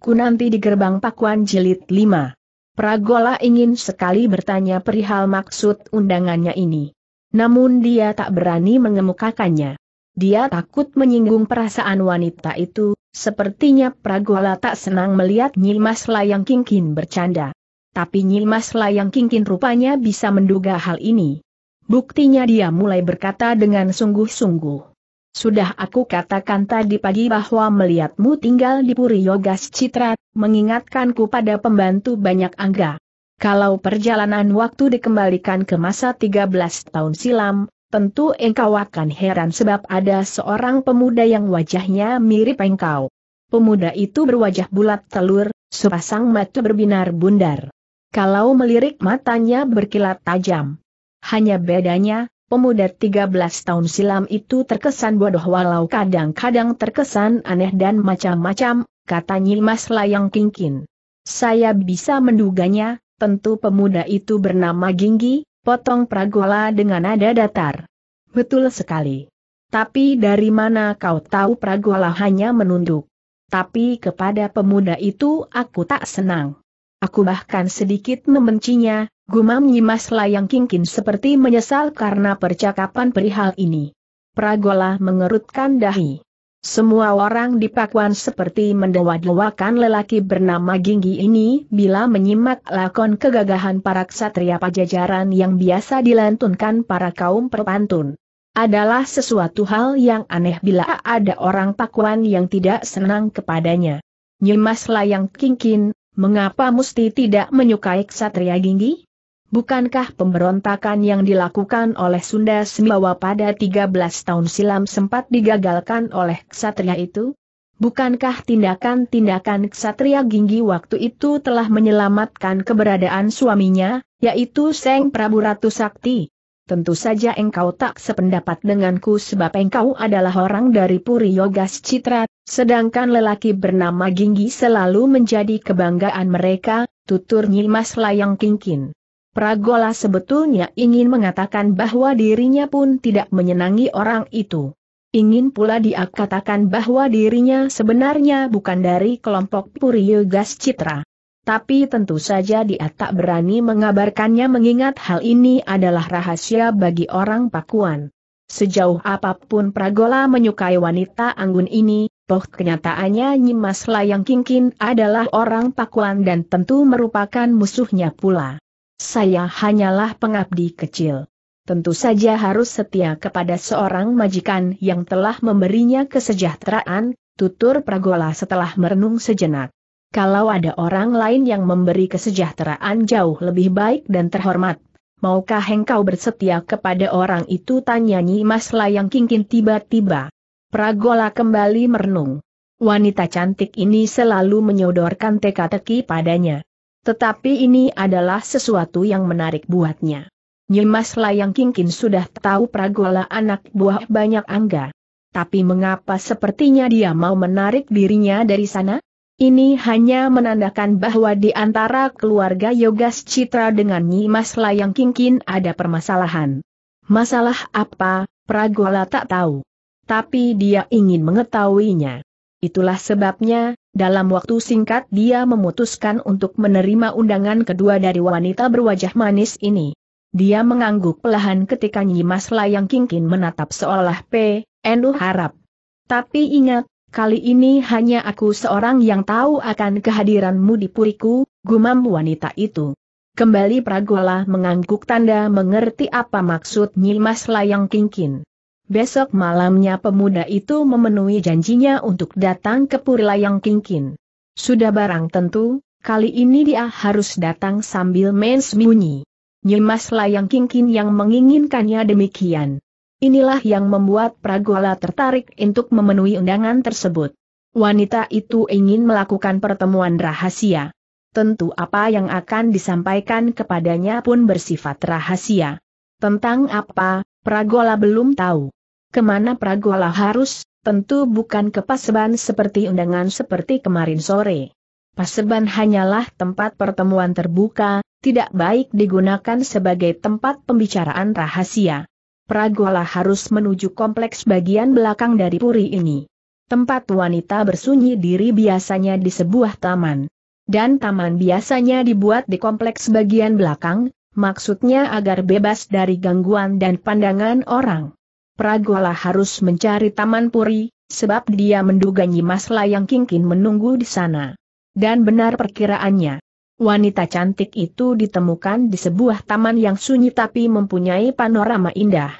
ku nanti di gerbang pakuan jilid 5. Pragola ingin sekali bertanya perihal maksud undangannya ini. Namun dia tak berani mengemukakannya. Dia takut menyinggung perasaan wanita itu, sepertinya Pragola tak senang melihat Nyimas Layang Kingkin bercanda. Tapi Nyimas Layang Kingkin rupanya bisa menduga hal ini. Buktinya dia mulai berkata dengan sungguh-sungguh. Sudah aku katakan tadi pagi bahwa melihatmu tinggal di Puri Yogas Citra, mengingatkanku pada pembantu banyak angga. Kalau perjalanan waktu dikembalikan ke masa 13 tahun silam, tentu engkau akan heran sebab ada seorang pemuda yang wajahnya mirip engkau. Pemuda itu berwajah bulat telur, sepasang mata berbinar bundar. Kalau melirik matanya berkilat tajam. Hanya bedanya, Pemuda 13 tahun silam itu terkesan bodoh walau kadang-kadang terkesan aneh dan macam-macam, kata Nyimas Layang Kingkin. Saya bisa menduganya, tentu pemuda itu bernama Ginggi, potong Pragola dengan nada datar. Betul sekali. Tapi dari mana kau tahu Pragola hanya menunduk? Tapi kepada pemuda itu aku tak senang. Aku bahkan sedikit membencinya, Gumam Nyimas Layang Kingkin seperti menyesal karena percakapan perihal ini. Pragola mengerutkan dahi. Semua orang di Pakuan seperti mendewa-dewakan lelaki bernama Ginggi ini bila menyimak lakon kegagahan para ksatria pajajaran yang biasa dilantunkan para kaum perpantun. Adalah sesuatu hal yang aneh bila ada orang Pakuan yang tidak senang kepadanya. Nyimas Layang Kingkin, mengapa mesti tidak menyukai ksatria Ginggi? Bukankah pemberontakan yang dilakukan oleh Sunda Sembawa pada 13 tahun silam sempat digagalkan oleh ksatria itu? Bukankah tindakan-tindakan ksatria Ginggi waktu itu telah menyelamatkan keberadaan suaminya, yaitu Seng Prabu Ratu Sakti? Tentu saja engkau tak sependapat denganku sebab engkau adalah orang dari Puri Yogas Citra, sedangkan lelaki bernama Ginggi selalu menjadi kebanggaan mereka, tutur Nyimas Layang Kingkin. Pragola sebetulnya ingin mengatakan bahwa dirinya pun tidak menyenangi orang itu. Ingin pula dia katakan bahwa dirinya sebenarnya bukan dari kelompok Puriyogas Citra. Tapi tentu saja dia tak berani mengabarkannya mengingat hal ini adalah rahasia bagi orang Pakuan. Sejauh apapun Pragola menyukai wanita anggun ini, toh kenyataannya Nyimas Layang Kingkin adalah orang Pakuan dan tentu merupakan musuhnya pula. Saya hanyalah pengabdi kecil. Tentu saja harus setia kepada seorang majikan yang telah memberinya kesejahteraan, tutur Pragola setelah merenung sejenak. Kalau ada orang lain yang memberi kesejahteraan jauh lebih baik dan terhormat, maukah engkau bersetia kepada orang itu? Tanya Mas Layang Kingkin tiba-tiba. Pragola kembali merenung. Wanita cantik ini selalu menyodorkan teka-teki padanya. Tetapi ini adalah sesuatu yang menarik buatnya. Nyimas Layang Kingkin sudah tahu Pragola anak buah banyak angga. Tapi mengapa sepertinya dia mau menarik dirinya dari sana? Ini hanya menandakan bahwa di antara keluarga Yogas Citra dengan Nyimas Layang Kingkin ada permasalahan. Masalah apa, Pragola tak tahu. Tapi dia ingin mengetahuinya. Itulah sebabnya, dalam waktu singkat dia memutuskan untuk menerima undangan kedua dari wanita berwajah manis ini. Dia mengangguk pelahan ketika Nyimas Layang Kingkin menatap seolah P. Endu harap. Tapi ingat, kali ini hanya aku seorang yang tahu akan kehadiranmu di puriku, gumam wanita itu. Kembali Pragola mengangguk tanda mengerti apa maksud Nyimas Layang Kingkin. Besok malamnya pemuda itu memenuhi janjinya untuk datang ke yang kinkin. Sudah barang tentu, kali ini dia harus datang sambil main sembunyi. Nyimas Layang Kingkin yang menginginkannya demikian. Inilah yang membuat Pragola tertarik untuk memenuhi undangan tersebut. Wanita itu ingin melakukan pertemuan rahasia. Tentu apa yang akan disampaikan kepadanya pun bersifat rahasia. Tentang apa, Pragola belum tahu. Kemana Pragola harus, tentu bukan ke Paseban seperti undangan seperti kemarin sore. Paseban hanyalah tempat pertemuan terbuka, tidak baik digunakan sebagai tempat pembicaraan rahasia. Pragola harus menuju kompleks bagian belakang dari puri ini. Tempat wanita bersunyi diri biasanya di sebuah taman. Dan taman biasanya dibuat di kompleks bagian belakang, maksudnya agar bebas dari gangguan dan pandangan orang. Pragola harus mencari Taman Puri, sebab dia menduga Nyimas Layang Kingkin menunggu di sana. Dan benar perkiraannya. Wanita cantik itu ditemukan di sebuah taman yang sunyi tapi mempunyai panorama indah.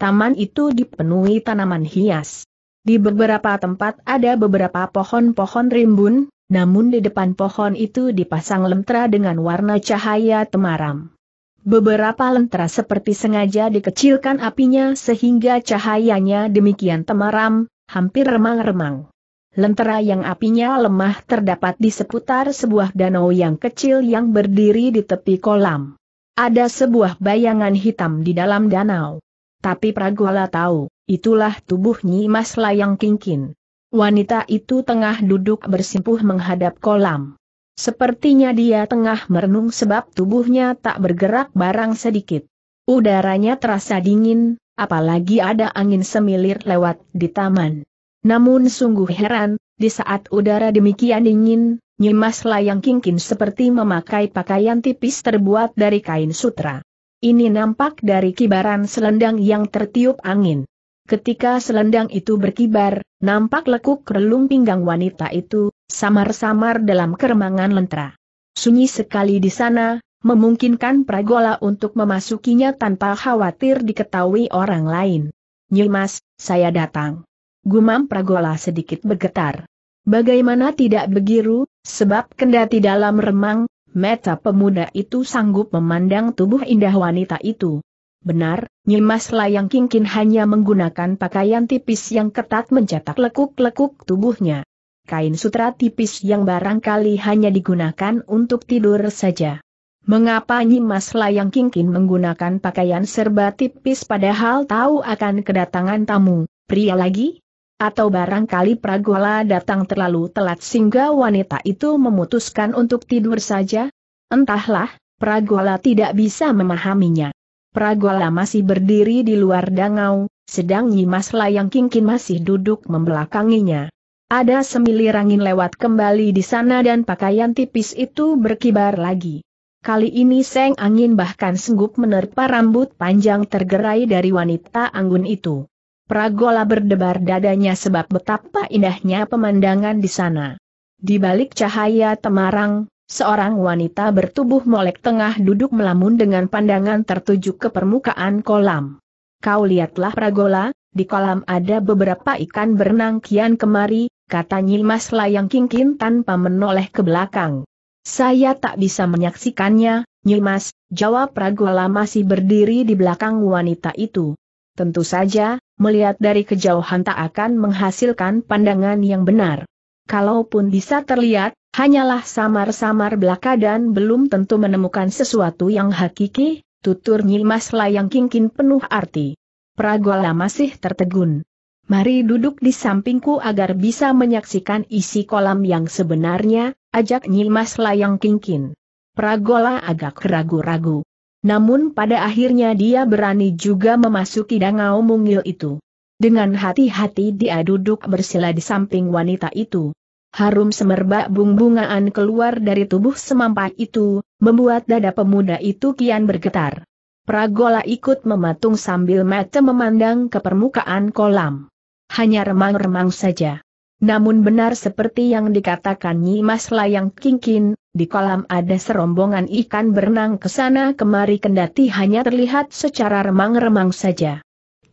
Taman itu dipenuhi tanaman hias. Di beberapa tempat ada beberapa pohon-pohon rimbun, namun di depan pohon itu dipasang lentera dengan warna cahaya temaram. Beberapa lentera seperti sengaja dikecilkan apinya sehingga cahayanya demikian temaram, hampir remang-remang. Lentera yang apinya lemah terdapat di seputar sebuah danau yang kecil yang berdiri di tepi kolam. Ada sebuah bayangan hitam di dalam danau. Tapi Pragola tahu, itulah tubuh Nyimas Layang Kingkin. Wanita itu tengah duduk bersimpuh menghadap kolam. Sepertinya dia tengah merenung sebab tubuhnya tak bergerak barang sedikit. Udaranya terasa dingin, apalagi ada angin semilir lewat di taman. Namun sungguh heran, di saat udara demikian dingin, Nyimas Layang Kingkin seperti memakai pakaian tipis terbuat dari kain sutra. Ini nampak dari kibaran selendang yang tertiup angin. Ketika selendang itu berkibar, nampak lekuk relung pinggang wanita itu, samar-samar dalam keremangan lentera. Sunyi sekali di sana, memungkinkan Pragola untuk memasukinya tanpa khawatir diketahui orang lain. Nyimas, saya datang. Gumam Pragola sedikit bergetar. Bagaimana tidak begiru, sebab kendati dalam remang, meta pemuda itu sanggup memandang tubuh indah wanita itu. Benar, Nyimas Layang Kingkin hanya menggunakan pakaian tipis yang ketat mencetak lekuk-lekuk tubuhnya kain sutra tipis yang barangkali hanya digunakan untuk tidur saja. Mengapa Nyimas Layang Kingkin menggunakan pakaian serba tipis padahal tahu akan kedatangan tamu, pria lagi? Atau barangkali Pragola datang terlalu telat sehingga wanita itu memutuskan untuk tidur saja? Entahlah, Pragola tidak bisa memahaminya. Pragola masih berdiri di luar dangau, sedang Nyimas Layang Kingkin masih duduk membelakanginya. Ada semilir angin lewat kembali di sana dan pakaian tipis itu berkibar lagi. Kali ini seng angin bahkan sungguh menerpa rambut panjang tergerai dari wanita anggun itu. Pragola berdebar dadanya sebab betapa indahnya pemandangan di sana. Di balik cahaya temarang, seorang wanita bertubuh molek tengah duduk melamun dengan pandangan tertuju ke permukaan kolam. Kau lihatlah Pragola, di kolam ada beberapa ikan berenang kian kemari, kata Nyimas Layang Kingkin tanpa menoleh ke belakang. Saya tak bisa menyaksikannya, Nyimas, jawab Raguala masih berdiri di belakang wanita itu. Tentu saja, melihat dari kejauhan tak akan menghasilkan pandangan yang benar. Kalaupun bisa terlihat, hanyalah samar-samar belaka dan belum tentu menemukan sesuatu yang hakiki, tutur Nyimas Layang Kingkin penuh arti. Pragola masih tertegun. Mari duduk di sampingku agar bisa menyaksikan isi kolam yang sebenarnya, ajak Nyimas Layang Kingkin. Pragola agak ragu-ragu. Namun pada akhirnya dia berani juga memasuki dangau mungil itu. Dengan hati-hati dia duduk bersila di samping wanita itu. Harum semerbak bunga keluar dari tubuh semampai itu, membuat dada pemuda itu kian bergetar. Pragola ikut mematung sambil mata memandang ke permukaan kolam hanya remang-remang saja. Namun benar seperti yang dikatakan Nyimas Layang Kingkin, di kolam ada serombongan ikan berenang ke sana kemari kendati hanya terlihat secara remang-remang saja.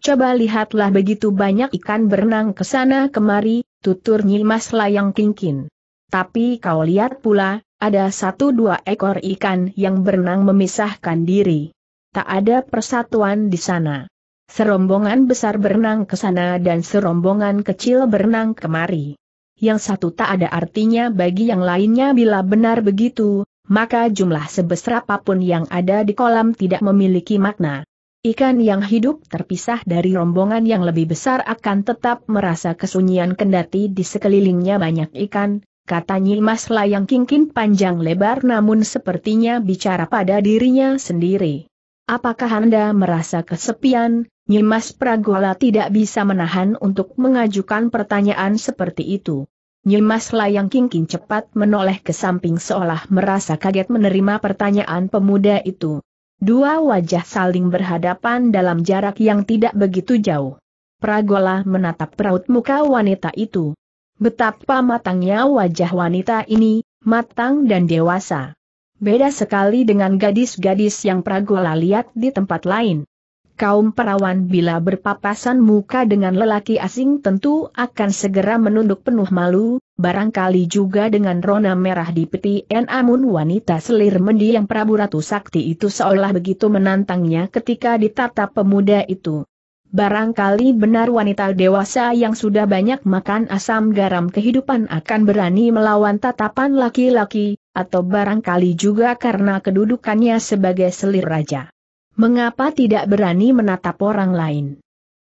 Coba lihatlah begitu banyak ikan berenang ke sana kemari, tutur Nyimas Layang Kingkin. Tapi kau lihat pula, ada satu dua ekor ikan yang berenang memisahkan diri. Tak ada persatuan di sana. Serombongan besar berenang ke sana dan serombongan kecil berenang kemari. Yang satu tak ada artinya bagi yang lainnya bila benar begitu, maka jumlah sebesar apapun yang ada di kolam tidak memiliki makna. Ikan yang hidup terpisah dari rombongan yang lebih besar akan tetap merasa kesunyian kendati di sekelilingnya banyak ikan, kata Nyimas Layang Kingkin panjang lebar namun sepertinya bicara pada dirinya sendiri. Apakah Anda merasa kesepian, Nyimas Pragola tidak bisa menahan untuk mengajukan pertanyaan seperti itu. Nyimas Layang Kingkin cepat menoleh ke samping seolah merasa kaget menerima pertanyaan pemuda itu. Dua wajah saling berhadapan dalam jarak yang tidak begitu jauh. Pragola menatap peraut muka wanita itu. Betapa matangnya wajah wanita ini, matang dan dewasa. Beda sekali dengan gadis-gadis yang Pragola lihat di tempat lain kaum perawan bila berpapasan muka dengan lelaki asing tentu akan segera menunduk penuh malu, barangkali juga dengan rona merah di peti namun wanita selir mendiang Prabu Ratu Sakti itu seolah begitu menantangnya ketika ditatap pemuda itu. Barangkali benar wanita dewasa yang sudah banyak makan asam garam kehidupan akan berani melawan tatapan laki-laki, atau barangkali juga karena kedudukannya sebagai selir raja. Mengapa tidak berani menatap orang lain?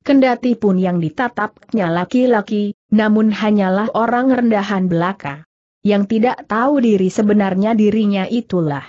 Kendati pun yang ditatapnya laki-laki, namun hanyalah orang rendahan belaka. Yang tidak tahu diri sebenarnya dirinya itulah.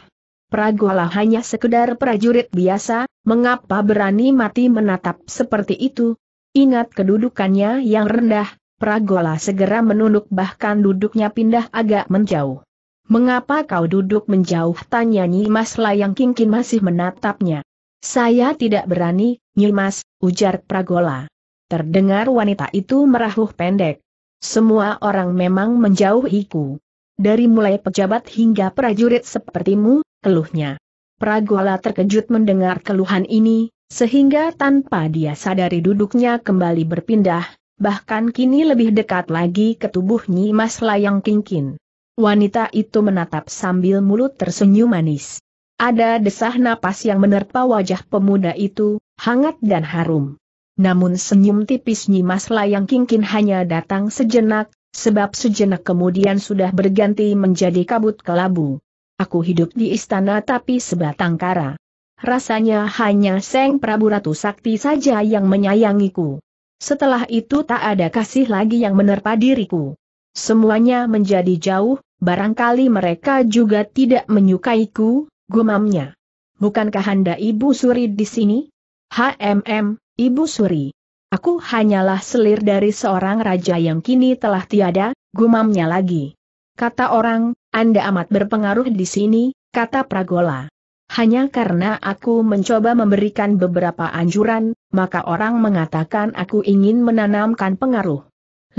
Pragola hanya sekedar prajurit biasa, mengapa berani mati menatap seperti itu? Ingat kedudukannya yang rendah, Pragola segera menunduk bahkan duduknya pindah agak menjauh. Mengapa kau duduk menjauh? Tanya Mas Layang Kingkin masih menatapnya. Saya tidak berani, Nyimas, ujar Pragola. Terdengar wanita itu merahuh pendek. Semua orang memang menjauhiku. Dari mulai pejabat hingga prajurit sepertimu, keluhnya. Pragola terkejut mendengar keluhan ini, sehingga tanpa dia sadari duduknya kembali berpindah, bahkan kini lebih dekat lagi ke tubuh Nyimas Layang Kingkin. Wanita itu menatap sambil mulut tersenyum manis. Ada desah napas yang menerpa wajah pemuda itu, hangat dan harum. Namun senyum tipis Nyimas Layang Kingkin hanya datang sejenak, sebab sejenak kemudian sudah berganti menjadi kabut kelabu. Aku hidup di istana tapi sebatang kara. Rasanya hanya Seng Prabu Ratu Sakti saja yang menyayangiku. Setelah itu tak ada kasih lagi yang menerpa diriku. Semuanya menjadi jauh, barangkali mereka juga tidak menyukaiku, gumamnya. Bukankah Anda Ibu Suri di sini? HMM, Ibu Suri. Aku hanyalah selir dari seorang raja yang kini telah tiada, gumamnya lagi. Kata orang, Anda amat berpengaruh di sini, kata Pragola. Hanya karena aku mencoba memberikan beberapa anjuran, maka orang mengatakan aku ingin menanamkan pengaruh.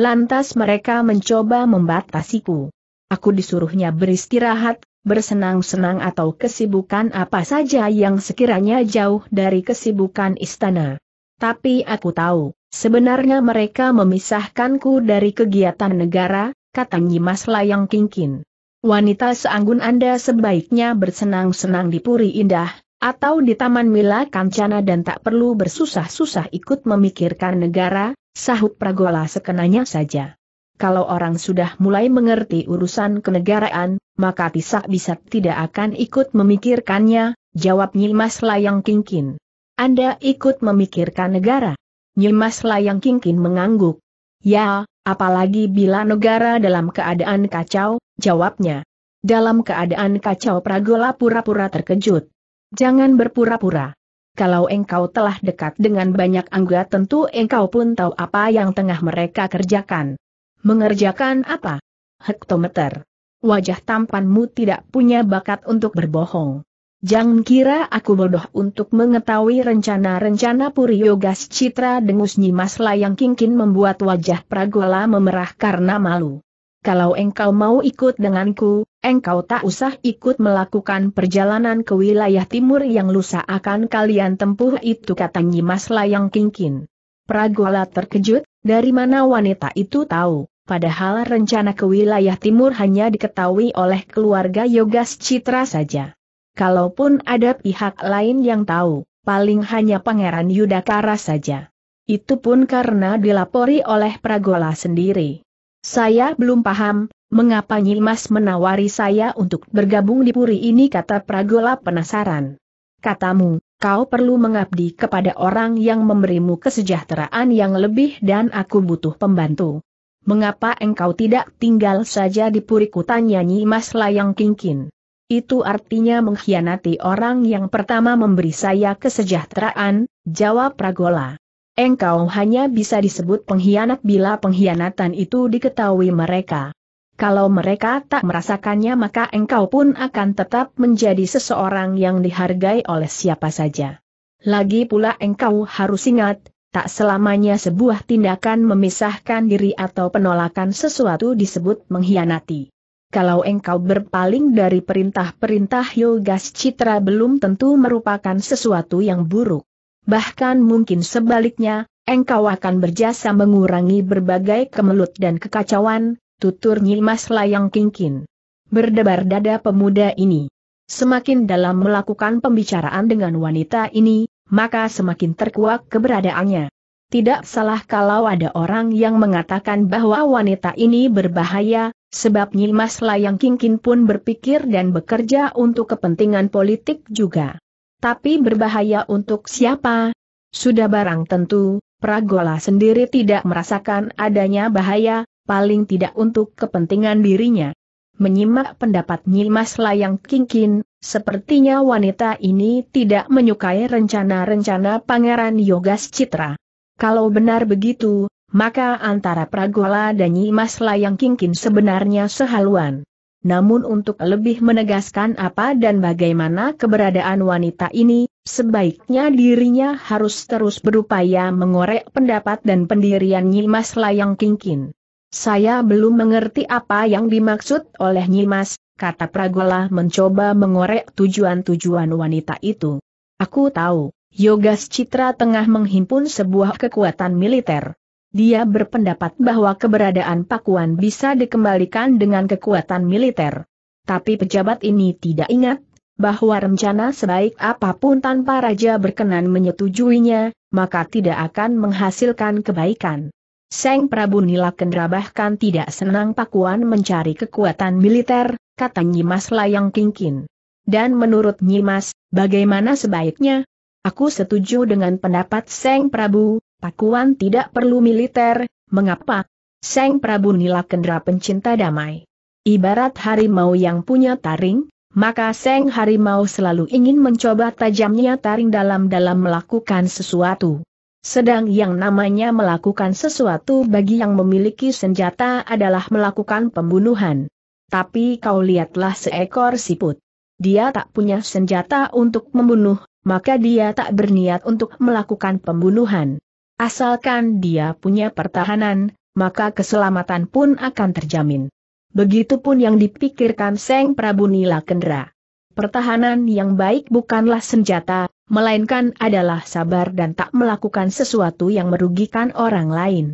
Lantas mereka mencoba membatasiku. Aku disuruhnya beristirahat, bersenang-senang atau kesibukan apa saja yang sekiranya jauh dari kesibukan istana. Tapi aku tahu, sebenarnya mereka memisahkanku dari kegiatan negara, kata Nyimas Layang Kingkin. Wanita seanggun Anda sebaiknya bersenang-senang di Puri Indah, atau di Taman Mila Kancana dan tak perlu bersusah-susah ikut memikirkan negara, sahut Pragola sekenanya saja. Kalau orang sudah mulai mengerti urusan kenegaraan, maka Tisak bisa tidak akan ikut memikirkannya, jawab Nyimas Layang Kingkin. Anda ikut memikirkan negara. Nyimas Layang Kingkin mengangguk. Ya, apalagi bila negara dalam keadaan kacau, jawabnya. Dalam keadaan kacau Pragola pura-pura terkejut. Jangan berpura-pura. Kalau engkau telah dekat dengan banyak angga tentu engkau pun tahu apa yang tengah mereka kerjakan. Mengerjakan apa? Hektometer wajah tampanmu tidak punya bakat untuk berbohong. Jangan kira aku bodoh untuk mengetahui rencana-rencana Puriyogas Citra dengus Nyimas Layang Kingkin membuat wajah Pragola memerah karena malu. Kalau engkau mau ikut denganku, engkau tak usah ikut melakukan perjalanan ke wilayah timur yang lusa akan kalian tempuh itu kata Nyimas Layang Kingkin. Pragola terkejut, dari mana wanita itu tahu? padahal rencana ke wilayah timur hanya diketahui oleh keluarga Yogas Citra saja. Kalaupun ada pihak lain yang tahu, paling hanya Pangeran Yudakara saja. Itu pun karena dilapori oleh Pragola sendiri. Saya belum paham, mengapa Nyimas menawari saya untuk bergabung di Puri ini kata Pragola penasaran. Katamu, kau perlu mengabdi kepada orang yang memberimu kesejahteraan yang lebih dan aku butuh pembantu. Mengapa engkau tidak tinggal saja di purikutannya Nyimas Layang Kingkin? Itu artinya mengkhianati orang yang pertama memberi saya kesejahteraan, jawab Pragola. Engkau hanya bisa disebut pengkhianat bila pengkhianatan itu diketahui mereka. Kalau mereka tak merasakannya maka engkau pun akan tetap menjadi seseorang yang dihargai oleh siapa saja. Lagi pula engkau harus ingat, tak selamanya sebuah tindakan memisahkan diri atau penolakan sesuatu disebut mengkhianati. Kalau engkau berpaling dari perintah-perintah Yogas Citra belum tentu merupakan sesuatu yang buruk. Bahkan mungkin sebaliknya, engkau akan berjasa mengurangi berbagai kemelut dan kekacauan, tutur Nyimas Layang Kingkin. Berdebar dada pemuda ini. Semakin dalam melakukan pembicaraan dengan wanita ini, maka semakin terkuak keberadaannya. Tidak salah kalau ada orang yang mengatakan bahwa wanita ini berbahaya, sebab Nyimas Layang Kingkin pun berpikir dan bekerja untuk kepentingan politik juga. Tapi berbahaya untuk siapa? Sudah barang tentu, Pragola sendiri tidak merasakan adanya bahaya, paling tidak untuk kepentingan dirinya. Menyimak pendapat Nyimas Layang Kingkin, Sepertinya wanita ini tidak menyukai rencana-rencana Pangeran Yogas Citra. Kalau benar begitu, maka antara Pragola dan Nyimas Layang Kingkin sebenarnya sehaluan. Namun untuk lebih menegaskan apa dan bagaimana keberadaan wanita ini, sebaiknya dirinya harus terus berupaya mengorek pendapat dan pendirian Nyimas Layang Kingkin. Saya belum mengerti apa yang dimaksud oleh Nyimas, kata Pragola mencoba mengorek tujuan-tujuan wanita itu. Aku tahu, Yogas Citra tengah menghimpun sebuah kekuatan militer. Dia berpendapat bahwa keberadaan Pakuan bisa dikembalikan dengan kekuatan militer. Tapi pejabat ini tidak ingat bahwa rencana sebaik apapun tanpa raja berkenan menyetujuinya, maka tidak akan menghasilkan kebaikan. Seng Prabu Nila Kendrabahkan tidak senang Pakuan mencari kekuatan militer, kata Nyimas Layang Kingkin. Dan menurut Nyimas, bagaimana sebaiknya? Aku setuju dengan pendapat Seng Prabu, Pakuan tidak perlu militer, mengapa? Seng Prabu Nila Kendra pencinta damai. Ibarat harimau yang punya taring, maka Seng Harimau selalu ingin mencoba tajamnya taring dalam-dalam melakukan sesuatu sedang yang namanya melakukan sesuatu bagi yang memiliki senjata adalah melakukan pembunuhan. Tapi kau lihatlah seekor siput. Dia tak punya senjata untuk membunuh, maka dia tak berniat untuk melakukan pembunuhan. Asalkan dia punya pertahanan, maka keselamatan pun akan terjamin. Begitupun yang dipikirkan Seng Prabu Nila Kendra. Pertahanan yang baik bukanlah senjata, melainkan adalah sabar dan tak melakukan sesuatu yang merugikan orang lain.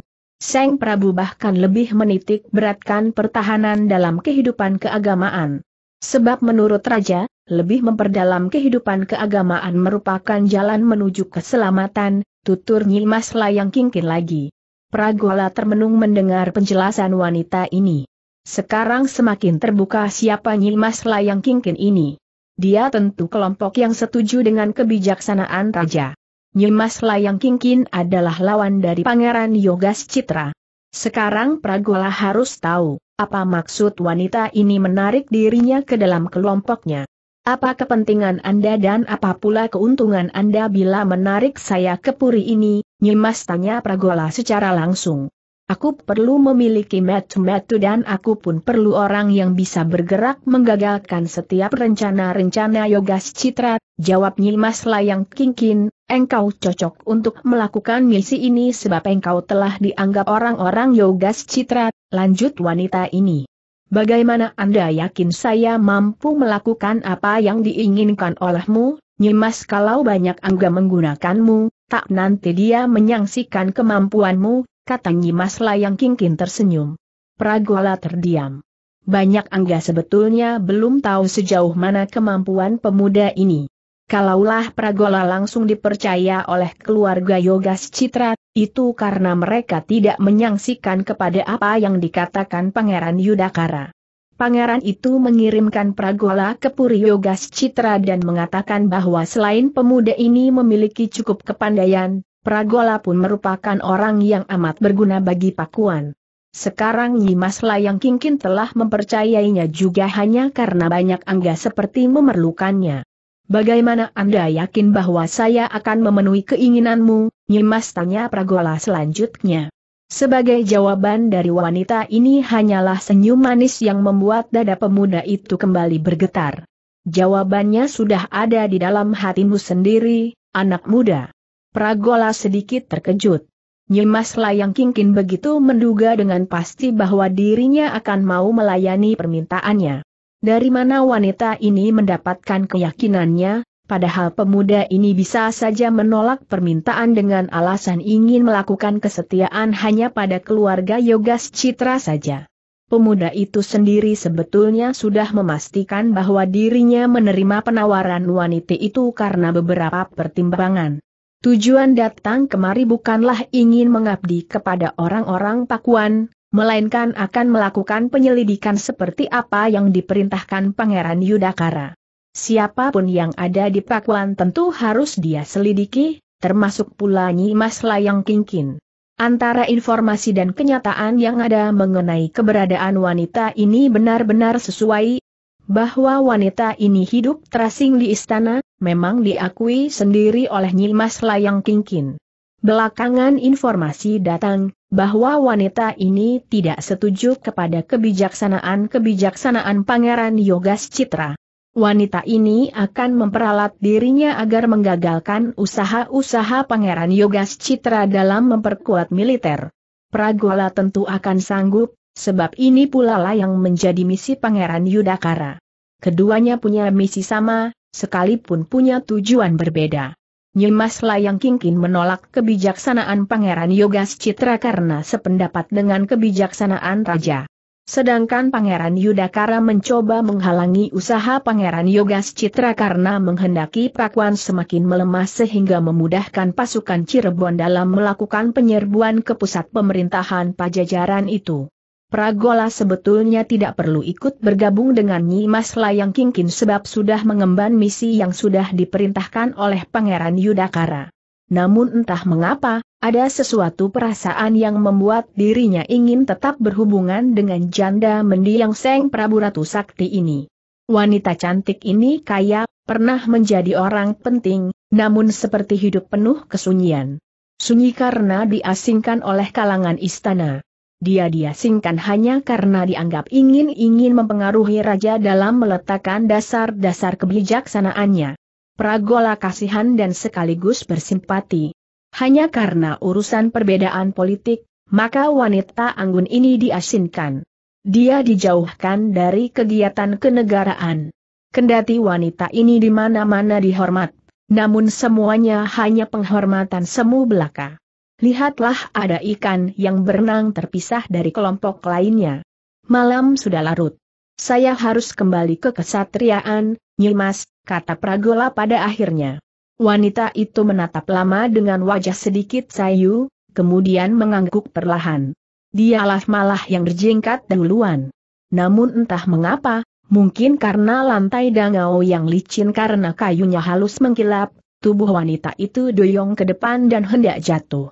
Seng Prabu bahkan lebih menitik beratkan pertahanan dalam kehidupan keagamaan. Sebab menurut Raja, lebih memperdalam kehidupan keagamaan merupakan jalan menuju keselamatan, tutur Nyimas Layang Kingkin lagi. Pragola termenung mendengar penjelasan wanita ini. Sekarang semakin terbuka siapa Nyimas Layang Kingkin ini dia tentu kelompok yang setuju dengan kebijaksanaan raja. Nyimas Layang Kingkin adalah lawan dari Pangeran Yogas Citra. Sekarang Pragola harus tahu, apa maksud wanita ini menarik dirinya ke dalam kelompoknya. Apa kepentingan Anda dan apa pula keuntungan Anda bila menarik saya ke Puri ini, Nyimas tanya Pragola secara langsung. Aku perlu memiliki metu-metu dan aku pun perlu orang yang bisa bergerak menggagalkan setiap rencana-rencana Yogas Citra, jawab Nyimas Layang Kingkin, engkau cocok untuk melakukan misi ini sebab engkau telah dianggap orang-orang Yogas Citra, lanjut wanita ini. Bagaimana Anda yakin saya mampu melakukan apa yang diinginkan olehmu, Nyimas kalau banyak angga menggunakanmu, tak nanti dia menyaksikan kemampuanmu, kata Nyimas Layang Kingkin tersenyum. Pragola terdiam. Banyak angga sebetulnya belum tahu sejauh mana kemampuan pemuda ini. Kalaulah Pragola langsung dipercaya oleh keluarga Yogas Citra, itu karena mereka tidak menyangsikan kepada apa yang dikatakan Pangeran Yudakara. Pangeran itu mengirimkan Pragola ke Puri Yogas Citra dan mengatakan bahwa selain pemuda ini memiliki cukup kepandaian, Pragola pun merupakan orang yang amat berguna bagi Pakuan. Sekarang Nyimas Layang Kingkin telah mempercayainya juga hanya karena banyak angga seperti memerlukannya. Bagaimana Anda yakin bahwa saya akan memenuhi keinginanmu? Nyimas tanya Pragola selanjutnya. Sebagai jawaban dari wanita ini hanyalah senyum manis yang membuat dada pemuda itu kembali bergetar. Jawabannya sudah ada di dalam hatimu sendiri, anak muda. Pragola sedikit terkejut. Nyimas Layang Kingkin begitu menduga dengan pasti bahwa dirinya akan mau melayani permintaannya. Dari mana wanita ini mendapatkan keyakinannya, padahal pemuda ini bisa saja menolak permintaan dengan alasan ingin melakukan kesetiaan hanya pada keluarga Yogas Citra saja. Pemuda itu sendiri sebetulnya sudah memastikan bahwa dirinya menerima penawaran wanita itu karena beberapa pertimbangan. Tujuan datang kemari bukanlah ingin mengabdi kepada orang-orang Pakuan, melainkan akan melakukan penyelidikan seperti apa yang diperintahkan Pangeran Yudakara. Siapapun yang ada di Pakuan tentu harus dia selidiki, termasuk pula Nyi Mas Layang Kingkin. Antara informasi dan kenyataan yang ada mengenai keberadaan wanita ini benar-benar sesuai, bahwa wanita ini hidup terasing di istana, memang diakui sendiri oleh Nyimas Layang Kingkin. Belakangan informasi datang, bahwa wanita ini tidak setuju kepada kebijaksanaan-kebijaksanaan Pangeran Yogas Citra. Wanita ini akan memperalat dirinya agar menggagalkan usaha-usaha Pangeran Yogas Citra dalam memperkuat militer. Pragola tentu akan sanggup, sebab ini pula lah yang menjadi misi Pangeran Yudakara. Keduanya punya misi sama, sekalipun punya tujuan berbeda. Nyimas Layang Kingkin menolak kebijaksanaan Pangeran Yogas Citra karena sependapat dengan kebijaksanaan Raja. Sedangkan Pangeran Yudakara mencoba menghalangi usaha Pangeran Yogas Citra karena menghendaki Pakuan semakin melemah sehingga memudahkan pasukan Cirebon dalam melakukan penyerbuan ke pusat pemerintahan pajajaran itu. Pragola sebetulnya tidak perlu ikut bergabung dengan Nyimas Layang Kingkin sebab sudah mengemban misi yang sudah diperintahkan oleh Pangeran Yudakara. Namun entah mengapa, ada sesuatu perasaan yang membuat dirinya ingin tetap berhubungan dengan janda mendiang Seng Prabu Ratu Sakti ini. Wanita cantik ini kaya, pernah menjadi orang penting, namun seperti hidup penuh kesunyian. Sunyi karena diasingkan oleh kalangan istana dia diasingkan hanya karena dianggap ingin-ingin mempengaruhi raja dalam meletakkan dasar-dasar kebijaksanaannya. Pragola kasihan dan sekaligus bersimpati. Hanya karena urusan perbedaan politik, maka wanita anggun ini diasingkan. Dia dijauhkan dari kegiatan kenegaraan. Kendati wanita ini di mana-mana dihormat, namun semuanya hanya penghormatan semu belaka lihatlah ada ikan yang berenang terpisah dari kelompok lainnya. Malam sudah larut. Saya harus kembali ke kesatriaan, Nyimas, kata Pragola pada akhirnya. Wanita itu menatap lama dengan wajah sedikit sayu, kemudian mengangguk perlahan. Dialah malah yang berjingkat duluan. Namun entah mengapa, mungkin karena lantai dangau yang licin karena kayunya halus mengkilap, tubuh wanita itu doyong ke depan dan hendak jatuh.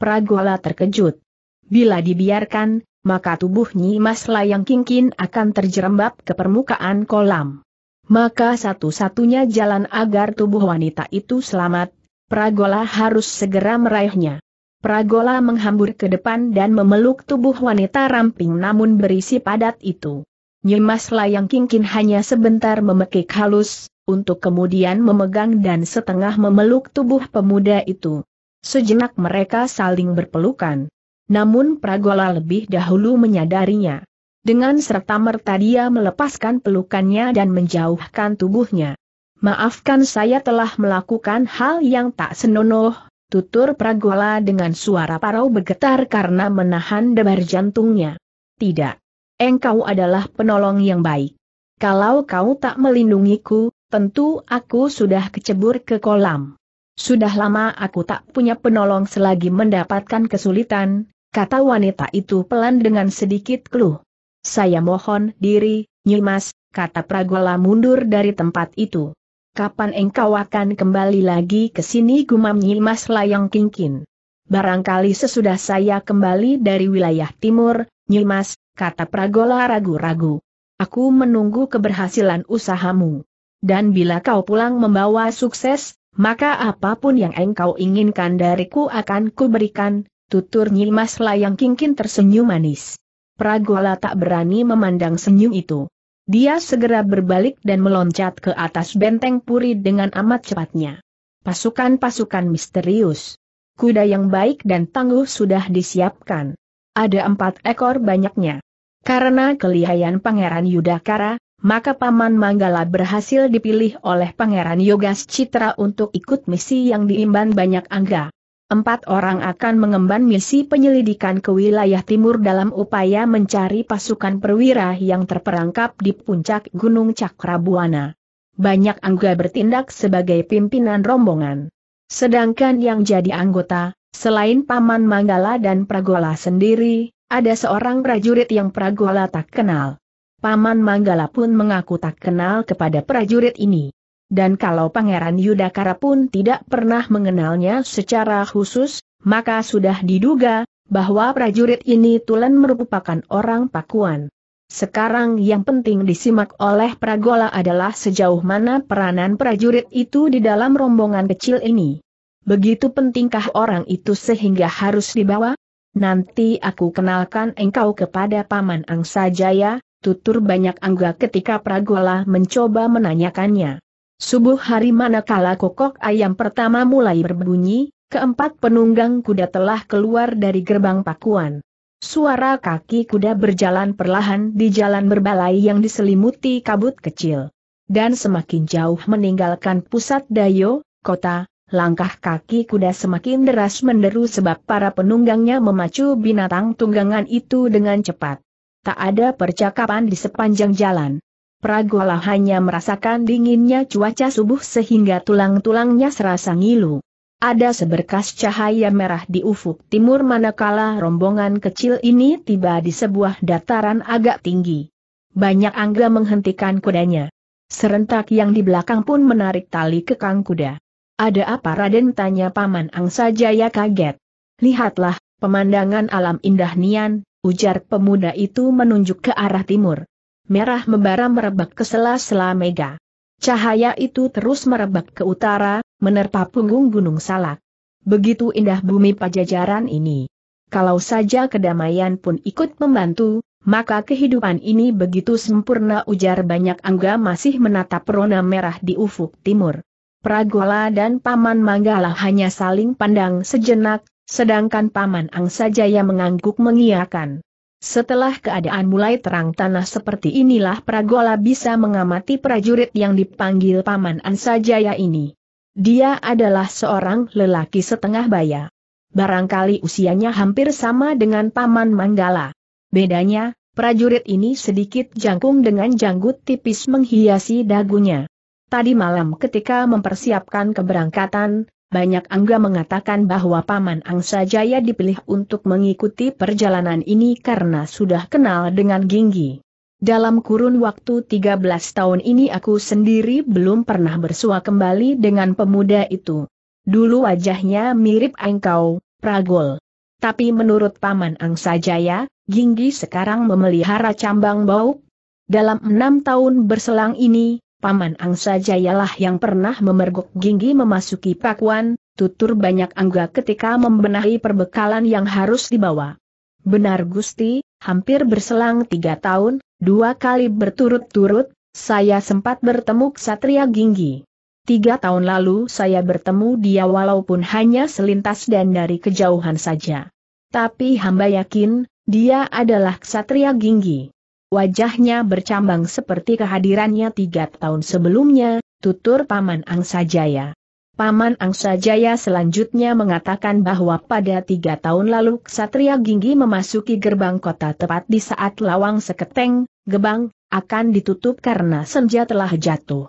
Pragola terkejut. Bila dibiarkan, maka tubuh nyimas Mas Layang Kingkin akan terjerembab ke permukaan kolam. Maka satu-satunya jalan agar tubuh wanita itu selamat, Pragola harus segera meraihnya. Pragola menghambur ke depan dan memeluk tubuh wanita ramping namun berisi padat itu. Nyimas Layang Kingkin hanya sebentar memekik halus, untuk kemudian memegang dan setengah memeluk tubuh pemuda itu. Sejenak mereka saling berpelukan. Namun Pragola lebih dahulu menyadarinya. Dengan serta-merta dia melepaskan pelukannya dan menjauhkan tubuhnya. Maafkan saya telah melakukan hal yang tak senonoh, tutur Pragola dengan suara parau bergetar karena menahan debar jantungnya. Tidak. Engkau adalah penolong yang baik. Kalau kau tak melindungiku, tentu aku sudah kecebur ke kolam. Sudah lama aku tak punya penolong selagi mendapatkan kesulitan, kata wanita itu pelan dengan sedikit keluh. Saya mohon diri, Nyimas, kata Pragola mundur dari tempat itu. Kapan engkau akan kembali lagi ke sini gumam Nyimas layang kingkin. Barangkali sesudah saya kembali dari wilayah timur, Nyimas, kata Pragola ragu-ragu. Aku menunggu keberhasilan usahamu. Dan bila kau pulang membawa sukses, maka apapun yang engkau inginkan dariku akan kuberikan, tutur Nyimas Layang Kingkin tersenyum manis. Pragola tak berani memandang senyum itu. Dia segera berbalik dan meloncat ke atas benteng puri dengan amat cepatnya. Pasukan-pasukan misterius. Kuda yang baik dan tangguh sudah disiapkan. Ada empat ekor banyaknya. Karena kelihayan Pangeran Yudhakara maka Paman Manggala berhasil dipilih oleh Pangeran Yogas Citra untuk ikut misi yang diimban banyak angga. Empat orang akan mengemban misi penyelidikan ke wilayah timur dalam upaya mencari pasukan perwira yang terperangkap di puncak Gunung Cakrabuana. Banyak angga bertindak sebagai pimpinan rombongan. Sedangkan yang jadi anggota, selain Paman Manggala dan Pragola sendiri, ada seorang prajurit yang Pragola tak kenal. Paman Manggala pun mengaku tak kenal kepada prajurit ini. Dan kalau Pangeran Yudhakara pun tidak pernah mengenalnya secara khusus, maka sudah diduga bahwa prajurit ini tulen merupakan orang Pakuan. Sekarang yang penting disimak oleh Pragola adalah sejauh mana peranan prajurit itu di dalam rombongan kecil ini. Begitu pentingkah orang itu sehingga harus dibawa? Nanti aku kenalkan engkau kepada Paman Angsa Jaya, tutur banyak angga ketika Pragola mencoba menanyakannya. Subuh hari manakala kokok ayam pertama mulai berbunyi, keempat penunggang kuda telah keluar dari gerbang pakuan. Suara kaki kuda berjalan perlahan di jalan berbalai yang diselimuti kabut kecil. Dan semakin jauh meninggalkan pusat Dayo, kota, langkah kaki kuda semakin deras menderu sebab para penunggangnya memacu binatang tunggangan itu dengan cepat. Tak ada percakapan di sepanjang jalan. Pragola hanya merasakan dinginnya cuaca subuh sehingga tulang-tulangnya serasa ngilu. Ada seberkas cahaya merah di ufuk timur manakala rombongan kecil ini tiba di sebuah dataran agak tinggi. Banyak angga menghentikan kudanya. Serentak yang di belakang pun menarik tali kekang kuda. Ada apa Raden tanya Paman Angsa Jaya kaget. Lihatlah, pemandangan alam indah Nian, ujar pemuda itu menunjuk ke arah timur. Merah membara merebak ke sela-sela mega. Cahaya itu terus merebak ke utara, menerpa punggung gunung salak. Begitu indah bumi pajajaran ini. Kalau saja kedamaian pun ikut membantu, maka kehidupan ini begitu sempurna ujar banyak angga masih menatap rona merah di ufuk timur. Pragola dan Paman Manggala hanya saling pandang sejenak, Sedangkan Paman Ang saja yang mengangguk mengiakan. Setelah keadaan mulai terang tanah seperti inilah Pragola bisa mengamati prajurit yang dipanggil Paman Ang Jaya ini. Dia adalah seorang lelaki setengah baya. Barangkali usianya hampir sama dengan Paman Manggala. Bedanya, prajurit ini sedikit jangkung dengan janggut tipis menghiasi dagunya. Tadi malam ketika mempersiapkan keberangkatan, banyak angga mengatakan bahwa Paman Angsa Jaya dipilih untuk mengikuti perjalanan ini karena sudah kenal dengan Ginggi. Dalam kurun waktu 13 tahun ini aku sendiri belum pernah bersua kembali dengan pemuda itu. Dulu wajahnya mirip engkau, Pragol. Tapi menurut Paman Angsa Jaya, Ginggi sekarang memelihara cambang bau. Dalam enam tahun berselang ini, Paman Angsa jayalah yang pernah memergok ginggi memasuki pakuan, tutur banyak angga ketika membenahi perbekalan yang harus dibawa. Benar Gusti, hampir berselang tiga tahun, dua kali berturut-turut, saya sempat bertemu Ksatria Ginggi. Tiga tahun lalu saya bertemu dia walaupun hanya selintas dan dari kejauhan saja. Tapi hamba yakin, dia adalah Ksatria Ginggi. Wajahnya bercambang seperti kehadirannya tiga tahun sebelumnya, tutur Paman Angsajaya. Paman Angsajaya selanjutnya mengatakan bahwa pada tiga tahun lalu Ksatria Ginggi memasuki gerbang kota tepat di saat lawang seketeng, gebang, akan ditutup karena senja telah jatuh.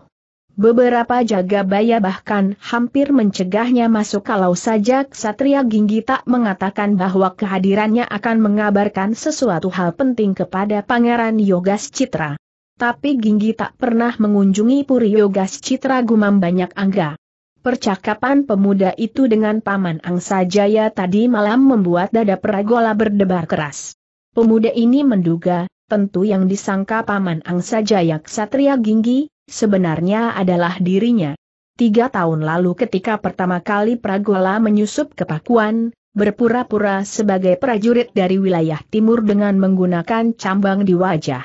Beberapa jaga baya bahkan hampir mencegahnya masuk kalau saja Ksatria Ginggi tak mengatakan bahwa kehadirannya akan mengabarkan sesuatu hal penting kepada Pangeran Yogas Citra. Tapi Ginggi tak pernah mengunjungi Puri Yogas Citra Gumam Banyak Angga. Percakapan pemuda itu dengan Paman Angsa Jaya tadi malam membuat dada Peragola berdebar keras. Pemuda ini menduga, tentu yang disangka Paman Angsa Jaya Ksatria Ginggi, sebenarnya adalah dirinya. Tiga tahun lalu ketika pertama kali Pragola menyusup ke Pakuan, berpura-pura sebagai prajurit dari wilayah timur dengan menggunakan cambang di wajah.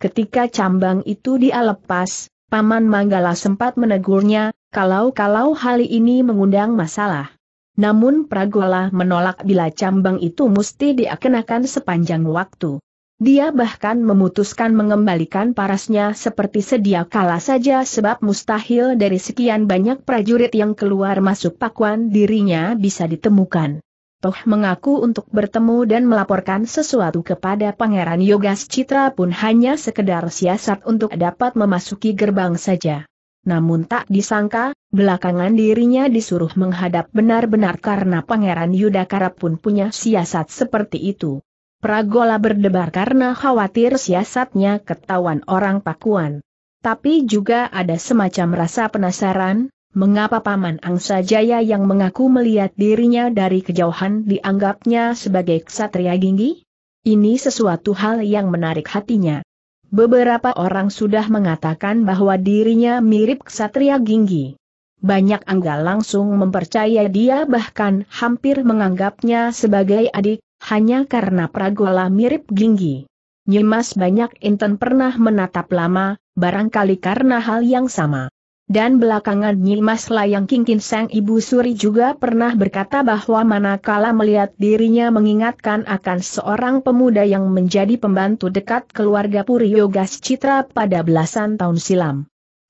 Ketika cambang itu dia lepas, Paman Manggala sempat menegurnya, kalau-kalau hal ini mengundang masalah. Namun Pragola menolak bila cambang itu mesti dikenakan sepanjang waktu. Dia bahkan memutuskan mengembalikan parasnya seperti sedia kala saja sebab mustahil dari sekian banyak prajurit yang keluar masuk pakuan dirinya bisa ditemukan. Toh mengaku untuk bertemu dan melaporkan sesuatu kepada Pangeran Yogas Citra pun hanya sekedar siasat untuk dapat memasuki gerbang saja. Namun tak disangka, belakangan dirinya disuruh menghadap benar-benar karena Pangeran Yudhakara pun punya siasat seperti itu. Pragola berdebar karena khawatir siasatnya ketahuan orang Pakuan. Tapi juga ada semacam rasa penasaran, mengapa Paman Angsa Jaya yang mengaku melihat dirinya dari kejauhan dianggapnya sebagai ksatria ginggi? Ini sesuatu hal yang menarik hatinya. Beberapa orang sudah mengatakan bahwa dirinya mirip ksatria ginggi. Banyak angga langsung mempercaya dia bahkan hampir menganggapnya sebagai adik, hanya karena Pragola mirip Ginggi. Nyimas banyak Inten pernah menatap lama, barangkali karena hal yang sama. Dan belakangan Nyimas Layang Kingkin sang ibu suri juga pernah berkata bahwa manakala melihat dirinya mengingatkan akan seorang pemuda yang menjadi pembantu dekat keluarga Puriyogas Citra pada belasan tahun silam.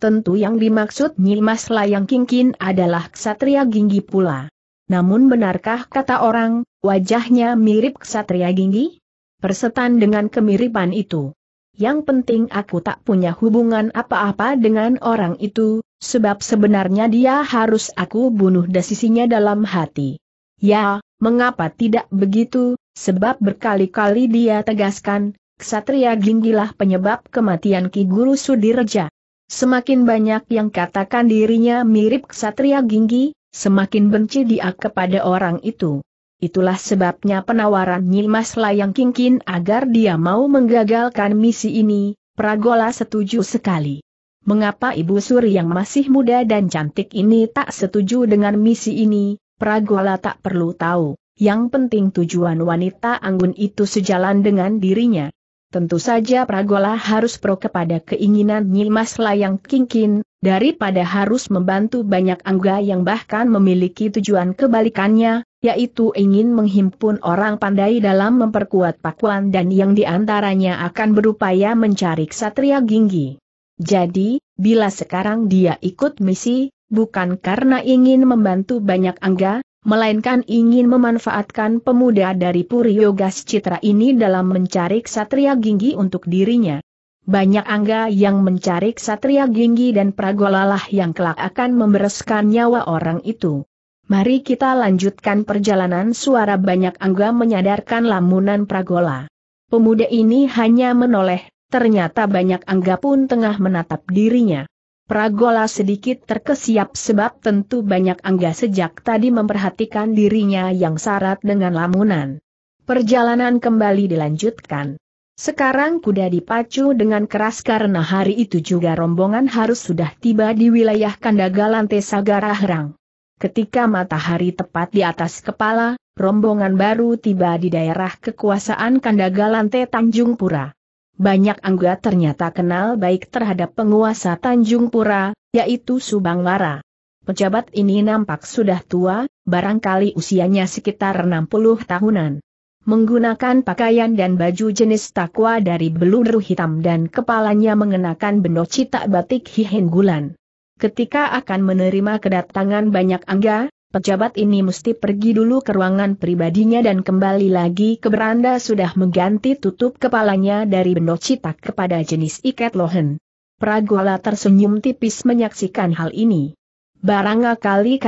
Tentu yang dimaksud Nyimas Layang Kingkin adalah Ksatria Ginggi pula. Namun benarkah kata orang, wajahnya mirip ksatria ginggi? Persetan dengan kemiripan itu. Yang penting aku tak punya hubungan apa-apa dengan orang itu, sebab sebenarnya dia harus aku bunuh desisinya dalam hati. Ya, mengapa tidak begitu, sebab berkali-kali dia tegaskan, Ksatria Ginggilah penyebab kematian Ki Guru Sudireja. Semakin banyak yang katakan dirinya mirip Ksatria Ginggi, Semakin benci dia kepada orang itu. Itulah sebabnya penawaran Nyimas Layang Kingkin agar dia mau menggagalkan misi ini, Pragola setuju sekali. Mengapa Ibu Suri yang masih muda dan cantik ini tak setuju dengan misi ini, Pragola tak perlu tahu, yang penting tujuan wanita anggun itu sejalan dengan dirinya. Tentu saja Pragola harus pro kepada keinginan Nyimas Layang Kingkin, daripada harus membantu banyak angga yang bahkan memiliki tujuan kebalikannya, yaitu ingin menghimpun orang pandai dalam memperkuat pakuan dan yang diantaranya akan berupaya mencari ksatria ginggi. Jadi, bila sekarang dia ikut misi, bukan karena ingin membantu banyak angga, melainkan ingin memanfaatkan pemuda dari Puri yoga Citra ini dalam mencari ksatria ginggi untuk dirinya. Banyak angga yang mencari ksatria ginggi dan pragolalah yang kelak akan membereskan nyawa orang itu. Mari kita lanjutkan perjalanan suara banyak angga menyadarkan lamunan pragola. Pemuda ini hanya menoleh, ternyata banyak angga pun tengah menatap dirinya. Pragola sedikit terkesiap sebab tentu banyak angga sejak tadi memperhatikan dirinya yang syarat dengan lamunan. Perjalanan kembali dilanjutkan. Sekarang kuda dipacu dengan keras karena hari itu juga rombongan harus sudah tiba di wilayah Kandagalan Tesagara Herang. Ketika matahari tepat di atas kepala, rombongan baru tiba di daerah kekuasaan Kandagalan Te Tanjung Pura. Banyak anggota ternyata kenal baik terhadap penguasa Tanjung Pura, yaitu Subang Lara. Pejabat ini nampak sudah tua, barangkali usianya sekitar 60 tahunan menggunakan pakaian dan baju jenis takwa dari beludru hitam dan kepalanya mengenakan beno cita batik hihenggulan. Ketika akan menerima kedatangan banyak angga, pejabat ini mesti pergi dulu ke ruangan pribadinya dan kembali lagi ke beranda sudah mengganti tutup kepalanya dari beno cita kepada jenis ikat lohen. Pragola tersenyum tipis menyaksikan hal ini. Barangkali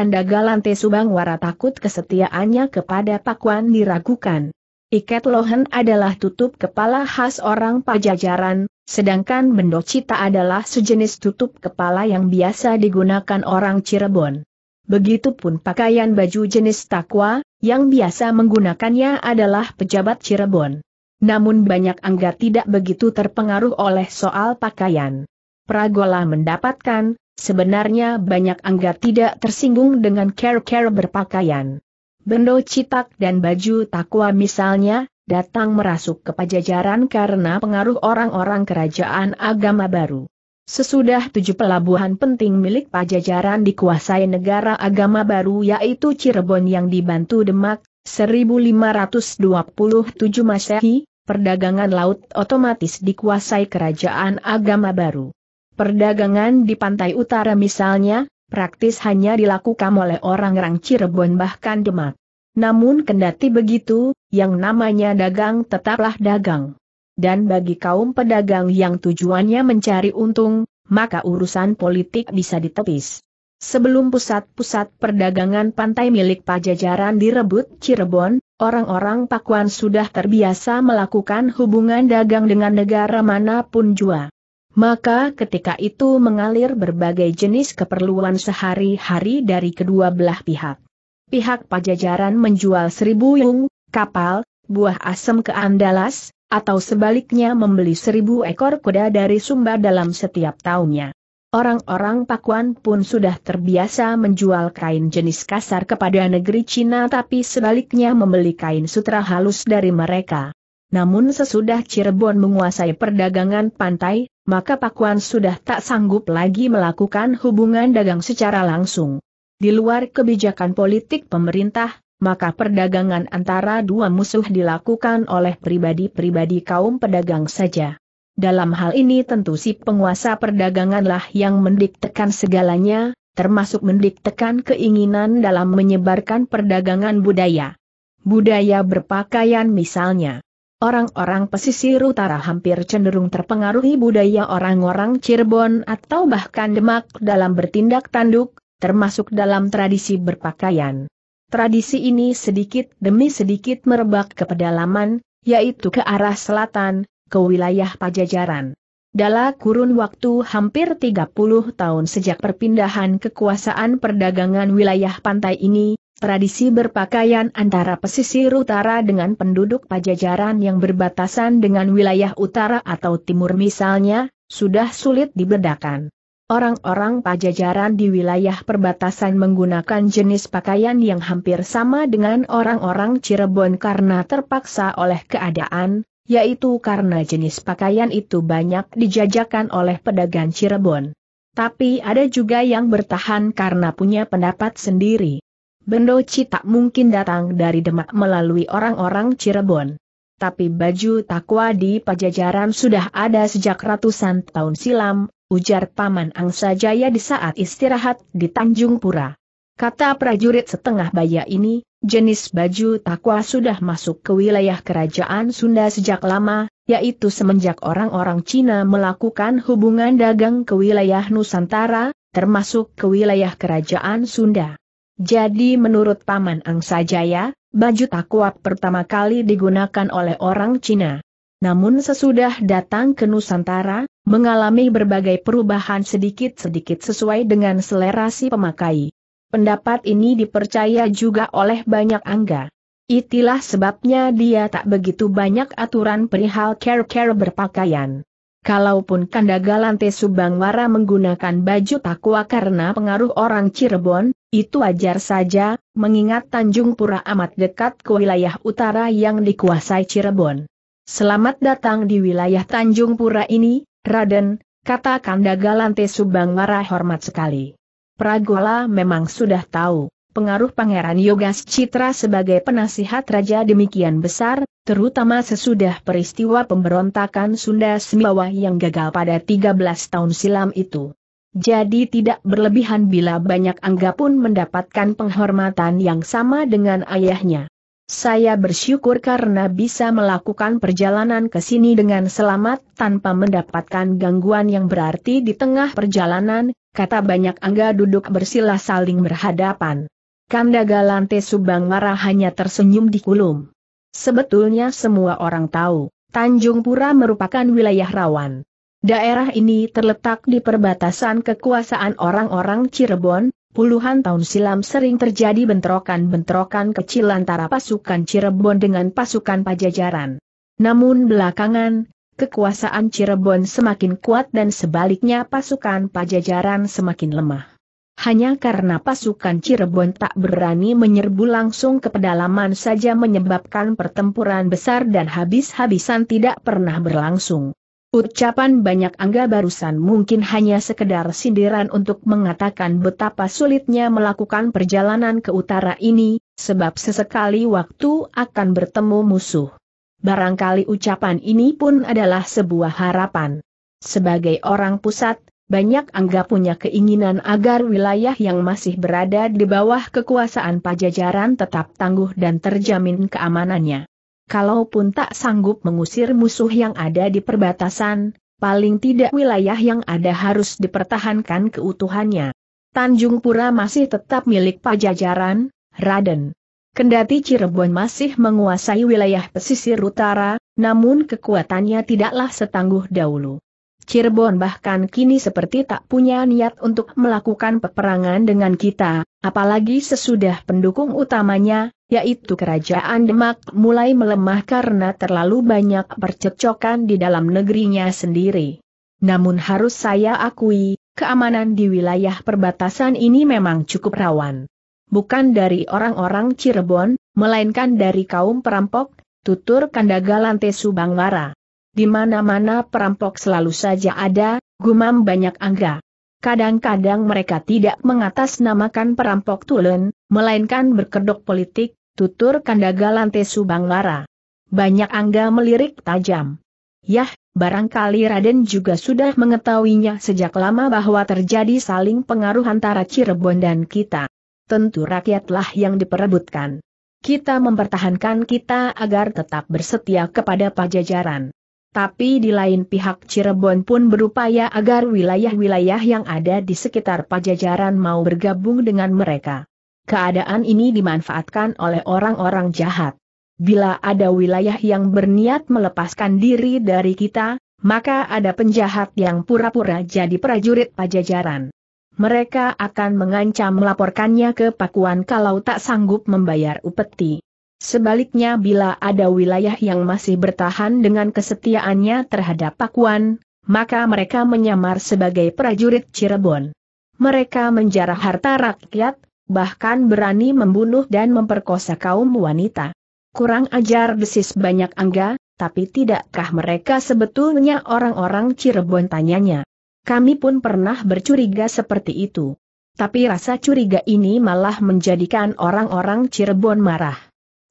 subang wara takut kesetiaannya kepada Pakuan diragukan. Iket lohan adalah tutup kepala khas orang pajajaran, sedangkan bendocita adalah sejenis tutup kepala yang biasa digunakan orang Cirebon. Begitupun pakaian baju jenis takwa, yang biasa menggunakannya adalah pejabat Cirebon. Namun banyak angga tidak begitu terpengaruh oleh soal pakaian. Pragola mendapatkan, sebenarnya banyak angga tidak tersinggung dengan care-care berpakaian. Bendo citak dan baju takwa misalnya, datang merasuk ke pajajaran karena pengaruh orang-orang kerajaan agama baru. Sesudah tujuh pelabuhan penting milik pajajaran dikuasai negara agama baru yaitu Cirebon yang dibantu Demak, 1527 Masehi, perdagangan laut otomatis dikuasai kerajaan agama baru. Perdagangan di pantai utara misalnya, praktis hanya dilakukan oleh orang-orang Cirebon bahkan Demak. Namun kendati begitu, yang namanya dagang tetaplah dagang. Dan bagi kaum pedagang yang tujuannya mencari untung, maka urusan politik bisa ditepis. Sebelum pusat-pusat perdagangan pantai milik pajajaran direbut Cirebon, orang-orang Pakuan sudah terbiasa melakukan hubungan dagang dengan negara manapun jua. Maka ketika itu mengalir berbagai jenis keperluan sehari-hari dari kedua belah pihak. Pihak pajajaran menjual seribu yung, kapal, buah asam ke Andalas, atau sebaliknya membeli seribu ekor kuda dari Sumba dalam setiap tahunnya. Orang-orang Pakuan pun sudah terbiasa menjual kain jenis kasar kepada negeri Cina tapi sebaliknya membeli kain sutra halus dari mereka. Namun sesudah Cirebon menguasai perdagangan pantai, maka Pakuan sudah tak sanggup lagi melakukan hubungan dagang secara langsung. Di luar kebijakan politik pemerintah, maka perdagangan antara dua musuh dilakukan oleh pribadi-pribadi kaum pedagang saja. Dalam hal ini tentu si penguasa perdaganganlah yang mendiktekan segalanya, termasuk mendiktekan keinginan dalam menyebarkan perdagangan budaya. Budaya berpakaian misalnya. Orang-orang pesisir utara hampir cenderung terpengaruhi budaya orang-orang Cirebon atau bahkan Demak dalam bertindak tanduk, termasuk dalam tradisi berpakaian. Tradisi ini sedikit demi sedikit merebak ke pedalaman, yaitu ke arah selatan, ke wilayah Pajajaran. Dalam kurun waktu hampir 30 tahun sejak perpindahan kekuasaan perdagangan wilayah pantai ini, Tradisi berpakaian antara pesisir utara dengan penduduk pajajaran yang berbatasan dengan wilayah utara atau timur misalnya, sudah sulit dibedakan. Orang-orang pajajaran di wilayah perbatasan menggunakan jenis pakaian yang hampir sama dengan orang-orang Cirebon karena terpaksa oleh keadaan, yaitu karena jenis pakaian itu banyak dijajakan oleh pedagang Cirebon. Tapi ada juga yang bertahan karena punya pendapat sendiri. Bendoci tak mungkin datang dari Demak melalui orang-orang Cirebon. Tapi baju takwa di pajajaran sudah ada sejak ratusan tahun silam, ujar Paman Angsa Jaya di saat istirahat di Tanjung Pura. Kata prajurit setengah baya ini, jenis baju takwa sudah masuk ke wilayah kerajaan Sunda sejak lama, yaitu semenjak orang-orang Cina melakukan hubungan dagang ke wilayah Nusantara, termasuk ke wilayah kerajaan Sunda. Jadi menurut Paman Angsa Jaya, baju takwa pertama kali digunakan oleh orang Cina. Namun sesudah datang ke Nusantara, mengalami berbagai perubahan sedikit-sedikit sesuai dengan selera si pemakai. Pendapat ini dipercaya juga oleh banyak angga. Itilah sebabnya dia tak begitu banyak aturan perihal care-care berpakaian. Kalaupun kandagalante Subangwara menggunakan baju takwa karena pengaruh orang Cirebon, itu wajar saja, mengingat Tanjung Pura amat dekat ke wilayah utara yang dikuasai Cirebon. Selamat datang di wilayah Tanjung Pura ini, Raden, kata Kandaga Lante Subang Mara hormat sekali. Pragola memang sudah tahu, pengaruh Pangeran Yogas Citra sebagai penasihat raja demikian besar, terutama sesudah peristiwa pemberontakan Sunda Sembawa yang gagal pada 13 tahun silam itu. Jadi tidak berlebihan bila banyak Angga pun mendapatkan penghormatan yang sama dengan ayahnya. Saya bersyukur karena bisa melakukan perjalanan ke sini dengan selamat tanpa mendapatkan gangguan yang berarti di tengah perjalanan, kata banyak Angga duduk bersila saling berhadapan. Kanda Subang marah hanya tersenyum di kulum. Sebetulnya semua orang tahu, Tanjung Pura merupakan wilayah rawan. Daerah ini terletak di perbatasan kekuasaan orang-orang Cirebon, puluhan tahun silam sering terjadi bentrokan-bentrokan kecil antara pasukan Cirebon dengan pasukan Pajajaran. Namun belakangan, kekuasaan Cirebon semakin kuat dan sebaliknya pasukan Pajajaran semakin lemah. Hanya karena pasukan Cirebon tak berani menyerbu langsung ke pedalaman saja menyebabkan pertempuran besar dan habis-habisan tidak pernah berlangsung. Ucapan banyak angga barusan mungkin hanya sekedar sindiran untuk mengatakan betapa sulitnya melakukan perjalanan ke utara ini, sebab sesekali waktu akan bertemu musuh. Barangkali ucapan ini pun adalah sebuah harapan. Sebagai orang pusat, banyak angga punya keinginan agar wilayah yang masih berada di bawah kekuasaan pajajaran tetap tangguh dan terjamin keamanannya kalaupun tak sanggup mengusir musuh yang ada di perbatasan, paling tidak wilayah yang ada harus dipertahankan keutuhannya. Tanjung Pura masih tetap milik Pajajaran, Raden. Kendati Cirebon masih menguasai wilayah pesisir utara, namun kekuatannya tidaklah setangguh dahulu. Cirebon bahkan kini seperti tak punya niat untuk melakukan peperangan dengan kita, apalagi sesudah pendukung utamanya, yaitu kerajaan Demak mulai melemah karena terlalu banyak percekcokan di dalam negerinya sendiri. Namun harus saya akui, keamanan di wilayah perbatasan ini memang cukup rawan. Bukan dari orang-orang Cirebon, melainkan dari kaum perampok, tutur Kandagalante Subangwara. Di mana-mana perampok selalu saja ada, gumam banyak angga. Kadang-kadang mereka tidak mengatasnamakan perampok tulen, melainkan berkedok politik, tutur kandaga lantai subang lara. Banyak angga melirik tajam. Yah, barangkali Raden juga sudah mengetahuinya sejak lama bahwa terjadi saling pengaruh antara Cirebon dan kita. Tentu rakyatlah yang diperebutkan. Kita mempertahankan kita agar tetap bersetia kepada pajajaran. Tapi di lain pihak Cirebon pun berupaya agar wilayah-wilayah yang ada di sekitar pajajaran mau bergabung dengan mereka. Keadaan ini dimanfaatkan oleh orang-orang jahat. Bila ada wilayah yang berniat melepaskan diri dari kita, maka ada penjahat yang pura-pura jadi prajurit pajajaran. Mereka akan mengancam melaporkannya ke Pakuan kalau tak sanggup membayar upeti. Sebaliknya bila ada wilayah yang masih bertahan dengan kesetiaannya terhadap Pakuan, maka mereka menyamar sebagai prajurit Cirebon. Mereka menjarah harta rakyat, bahkan berani membunuh dan memperkosa kaum wanita. Kurang ajar desis banyak angga, tapi tidakkah mereka sebetulnya orang-orang Cirebon tanyanya. Kami pun pernah bercuriga seperti itu. Tapi rasa curiga ini malah menjadikan orang-orang Cirebon marah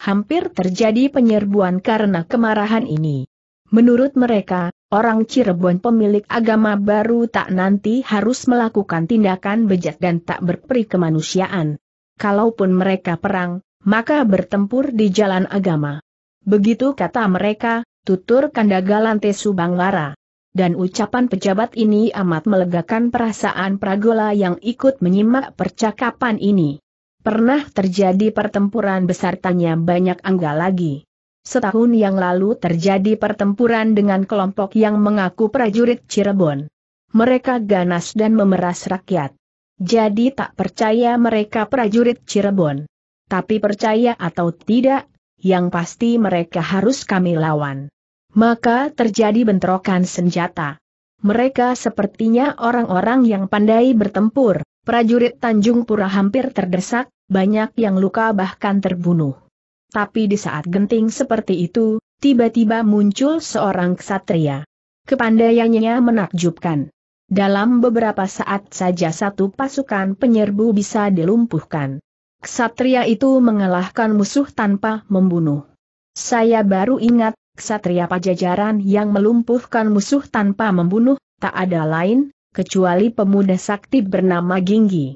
hampir terjadi penyerbuan karena kemarahan ini. Menurut mereka, orang Cirebon pemilik agama baru tak nanti harus melakukan tindakan bejat dan tak berperi kemanusiaan. Kalaupun mereka perang, maka bertempur di jalan agama. Begitu kata mereka, tutur Tesu Subanglara. Dan ucapan pejabat ini amat melegakan perasaan Pragola yang ikut menyimak percakapan ini. Pernah terjadi pertempuran besar tanya banyak angga lagi. Setahun yang lalu terjadi pertempuran dengan kelompok yang mengaku prajurit Cirebon. Mereka ganas dan memeras rakyat. Jadi tak percaya mereka prajurit Cirebon. Tapi percaya atau tidak, yang pasti mereka harus kami lawan. Maka terjadi bentrokan senjata. Mereka sepertinya orang-orang yang pandai bertempur. Prajurit Tanjung Pura hampir terdesak, banyak yang luka bahkan terbunuh. Tapi di saat genting seperti itu, tiba-tiba muncul seorang ksatria. Kepandaiannya menakjubkan. Dalam beberapa saat saja satu pasukan penyerbu bisa dilumpuhkan. Ksatria itu mengalahkan musuh tanpa membunuh. Saya baru ingat, ksatria pajajaran yang melumpuhkan musuh tanpa membunuh, tak ada lain, kecuali pemuda sakti bernama Ginggi.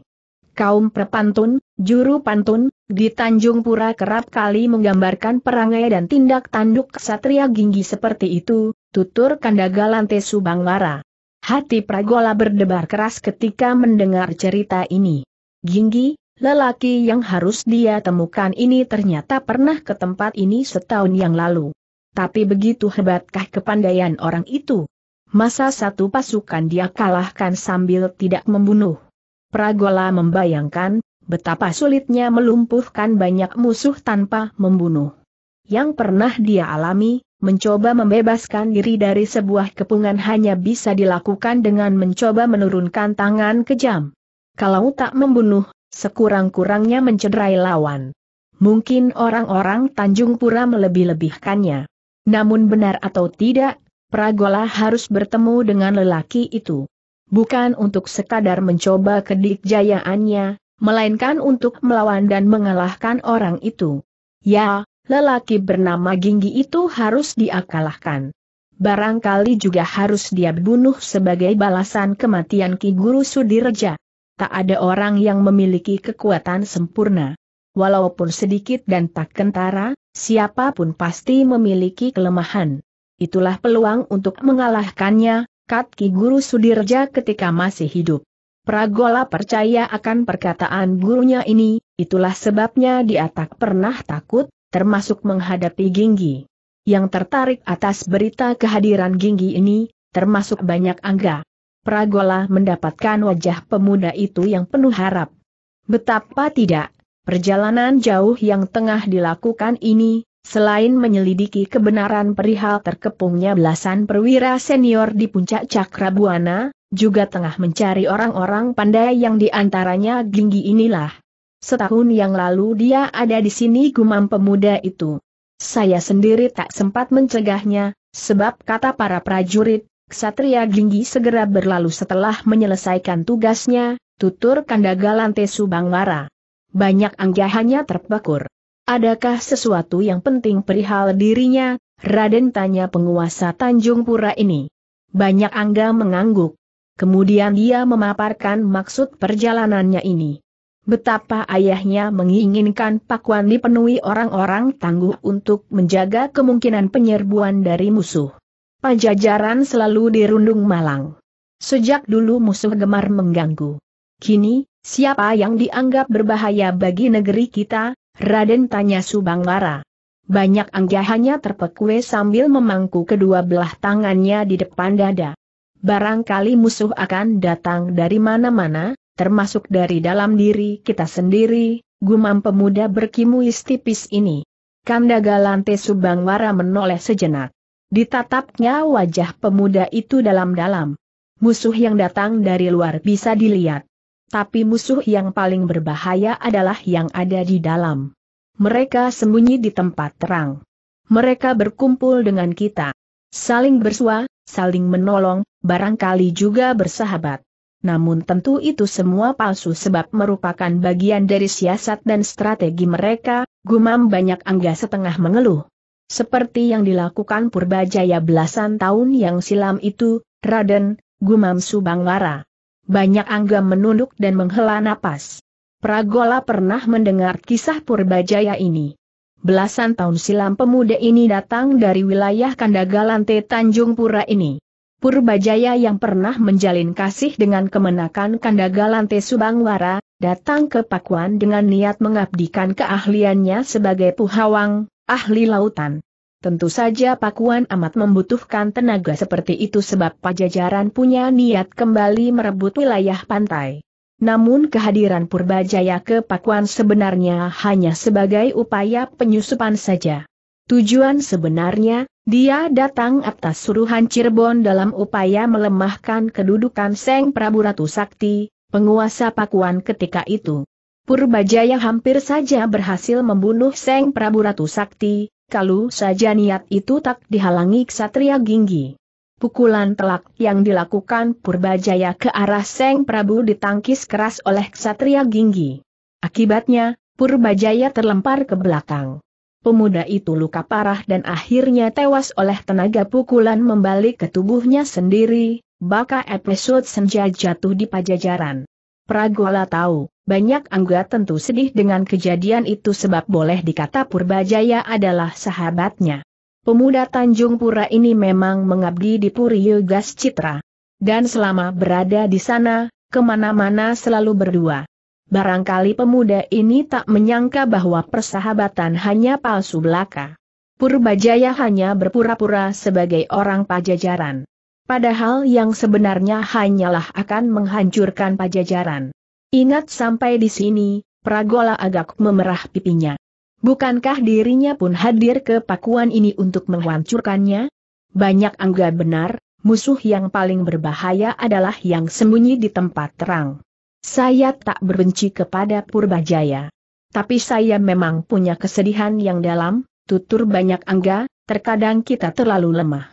Kaum perpantun, juru pantun, di Tanjung Pura kerap kali menggambarkan perangai dan tindak tanduk ksatria Ginggi seperti itu, tutur Kandaga Lante Subanglara. Hati Pragola berdebar keras ketika mendengar cerita ini. Ginggi, lelaki yang harus dia temukan ini ternyata pernah ke tempat ini setahun yang lalu. Tapi begitu hebatkah kepandaian orang itu? Masa satu pasukan dia kalahkan sambil tidak membunuh. Pragola membayangkan, betapa sulitnya melumpuhkan banyak musuh tanpa membunuh. Yang pernah dia alami, mencoba membebaskan diri dari sebuah kepungan hanya bisa dilakukan dengan mencoba menurunkan tangan kejam. Kalau tak membunuh, sekurang-kurangnya mencederai lawan. Mungkin orang-orang Tanjung Pura melebih-lebihkannya. Namun benar atau tidak, Pragola harus bertemu dengan lelaki itu. Bukan untuk sekadar mencoba kedikjayaannya, melainkan untuk melawan dan mengalahkan orang itu. Ya, lelaki bernama Ginggi itu harus diakalahkan. Barangkali juga harus dia bunuh sebagai balasan kematian Ki Guru Sudirja. Tak ada orang yang memiliki kekuatan sempurna. Walaupun sedikit dan tak kentara, siapapun pasti memiliki kelemahan itulah peluang untuk mengalahkannya, Ki Guru Sudirja ketika masih hidup. Pragola percaya akan perkataan gurunya ini, itulah sebabnya dia tak pernah takut, termasuk menghadapi Ginggi. Yang tertarik atas berita kehadiran Ginggi ini, termasuk banyak angga. Pragola mendapatkan wajah pemuda itu yang penuh harap. Betapa tidak, perjalanan jauh yang tengah dilakukan ini, Selain menyelidiki kebenaran perihal terkepungnya belasan perwira senior di puncak Cakrabuana, juga tengah mencari orang-orang pandai yang diantaranya Ginggi inilah. Setahun yang lalu dia ada di sini gumam pemuda itu. Saya sendiri tak sempat mencegahnya, sebab kata para prajurit, Ksatria Ginggi segera berlalu setelah menyelesaikan tugasnya, tutur Kandagalan Subangwara. Banyak anggahannya terpekur. Adakah sesuatu yang penting perihal dirinya? Raden tanya penguasa Tanjung Pura ini. Banyak Angga mengangguk. Kemudian dia memaparkan maksud perjalanannya ini. Betapa ayahnya menginginkan Pakuan dipenuhi orang-orang tangguh untuk menjaga kemungkinan penyerbuan dari musuh. Pajajaran selalu dirundung malang. Sejak dulu musuh gemar mengganggu. Kini, siapa yang dianggap berbahaya bagi negeri kita, Raden tanya Subang Lara. Banyak anggahannya terpekue sambil memangku kedua belah tangannya di depan dada. Barangkali musuh akan datang dari mana-mana, termasuk dari dalam diri kita sendiri, gumam pemuda berkimuis tipis ini. Kandaga Lante Subangwara menoleh sejenak. Ditatapnya wajah pemuda itu dalam-dalam. Musuh yang datang dari luar bisa dilihat tapi musuh yang paling berbahaya adalah yang ada di dalam. Mereka sembunyi di tempat terang. Mereka berkumpul dengan kita. Saling bersua, saling menolong, barangkali juga bersahabat. Namun tentu itu semua palsu sebab merupakan bagian dari siasat dan strategi mereka, gumam banyak angga setengah mengeluh. Seperti yang dilakukan Purbajaya belasan tahun yang silam itu, Raden, gumam Subanglara. Banyak angga menunduk dan menghela napas. Pragola pernah mendengar kisah Purbajaya ini. Belasan tahun silam pemuda ini datang dari wilayah Kandagalante Tanjung Pura ini. Purbajaya yang pernah menjalin kasih dengan kemenakan Kandagalante Subangwara, datang ke Pakuan dengan niat mengabdikan keahliannya sebagai puhawang, ahli lautan. Tentu saja Pakuan amat membutuhkan tenaga seperti itu sebab pajajaran punya niat kembali merebut wilayah pantai. Namun kehadiran Purbajaya ke Pakuan sebenarnya hanya sebagai upaya penyusupan saja. Tujuan sebenarnya, dia datang atas suruhan Cirebon dalam upaya melemahkan kedudukan Seng Prabu Ratu Sakti, penguasa Pakuan ketika itu. Purbajaya hampir saja berhasil membunuh Seng Prabu Ratu Sakti, kalau saja niat itu tak dihalangi Ksatria Ginggi. Pukulan telak yang dilakukan Purbajaya ke arah Seng Prabu ditangkis keras oleh Ksatria Ginggi. Akibatnya, Purbajaya terlempar ke belakang. Pemuda itu luka parah dan akhirnya tewas oleh tenaga pukulan membalik ke tubuhnya sendiri, baka episode senja jatuh di pajajaran. Pragola tahu, banyak Angga tentu sedih dengan kejadian itu sebab boleh dikata Purbajaya adalah sahabatnya. Pemuda Tanjung Pura ini memang mengabdi di Puri Citra. Dan selama berada di sana, kemana-mana selalu berdua. Barangkali pemuda ini tak menyangka bahwa persahabatan hanya palsu belaka. Purbajaya hanya berpura-pura sebagai orang pajajaran. Padahal yang sebenarnya hanyalah akan menghancurkan pajajaran. Ingat sampai di sini, Pragola agak memerah pipinya. Bukankah dirinya pun hadir ke pakuan ini untuk menghancurkannya? Banyak Angga benar, musuh yang paling berbahaya adalah yang sembunyi di tempat terang. Saya tak berbenci kepada Purbajaya. Tapi saya memang punya kesedihan yang dalam, tutur banyak angga, terkadang kita terlalu lemah.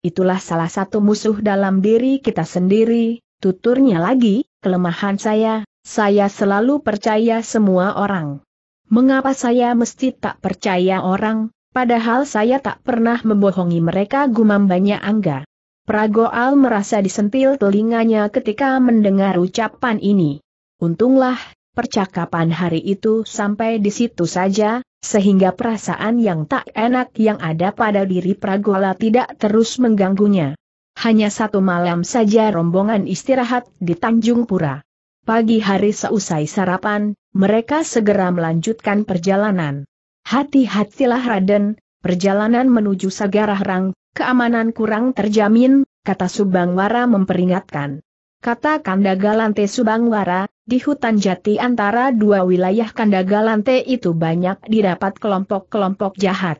Itulah salah satu musuh dalam diri kita sendiri, tuturnya lagi, kelemahan saya, saya selalu percaya semua orang. Mengapa saya mesti tak percaya orang, padahal saya tak pernah membohongi mereka Gumam banyak Angga. Pragoal merasa disentil telinganya ketika mendengar ucapan ini. Untunglah, percakapan hari itu sampai di situ saja, sehingga perasaan yang tak enak yang ada pada diri Pragola tidak terus mengganggunya. Hanya satu malam saja rombongan istirahat di Tanjung Pura. Pagi hari seusai sarapan, mereka segera melanjutkan perjalanan. Hati-hatilah Raden, perjalanan menuju Sagarahrang, keamanan kurang terjamin, kata Subangwara memperingatkan. Kata Kandagalante Subangwara, di hutan jati antara dua wilayah Kandagalante itu banyak didapat kelompok-kelompok jahat.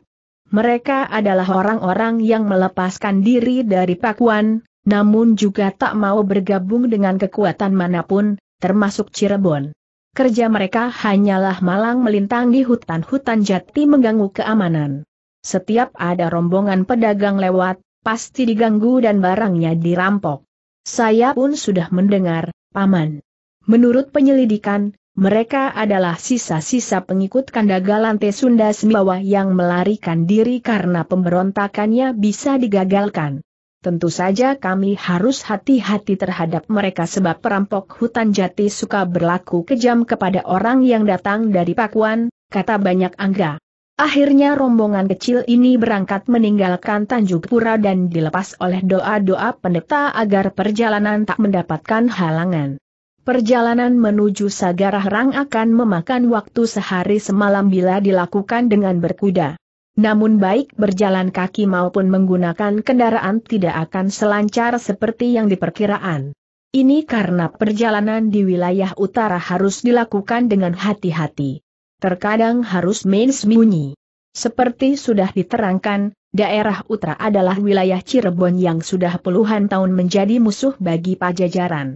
Mereka adalah orang-orang yang melepaskan diri dari pakuan, namun juga tak mau bergabung dengan kekuatan manapun, termasuk Cirebon. Kerja mereka hanyalah malang melintang di hutan-hutan jati mengganggu keamanan. Setiap ada rombongan pedagang lewat, pasti diganggu dan barangnya dirampok. Saya pun sudah mendengar, Paman. Menurut penyelidikan, mereka adalah sisa-sisa pengikut galante Sunda Sembawa yang melarikan diri karena pemberontakannya bisa digagalkan. Tentu saja kami harus hati-hati terhadap mereka sebab perampok hutan jati suka berlaku kejam kepada orang yang datang dari Pakuan, kata banyak Angga. Akhirnya rombongan kecil ini berangkat meninggalkan Tanjung Pura dan dilepas oleh doa-doa pendeta agar perjalanan tak mendapatkan halangan. Perjalanan menuju Sagara Rang akan memakan waktu sehari semalam bila dilakukan dengan berkuda. Namun baik berjalan kaki maupun menggunakan kendaraan tidak akan selancar seperti yang diperkiraan. Ini karena perjalanan di wilayah utara harus dilakukan dengan hati-hati. Terkadang harus main sembunyi. Seperti sudah diterangkan, daerah utara adalah wilayah Cirebon yang sudah puluhan tahun menjadi musuh bagi pajajaran.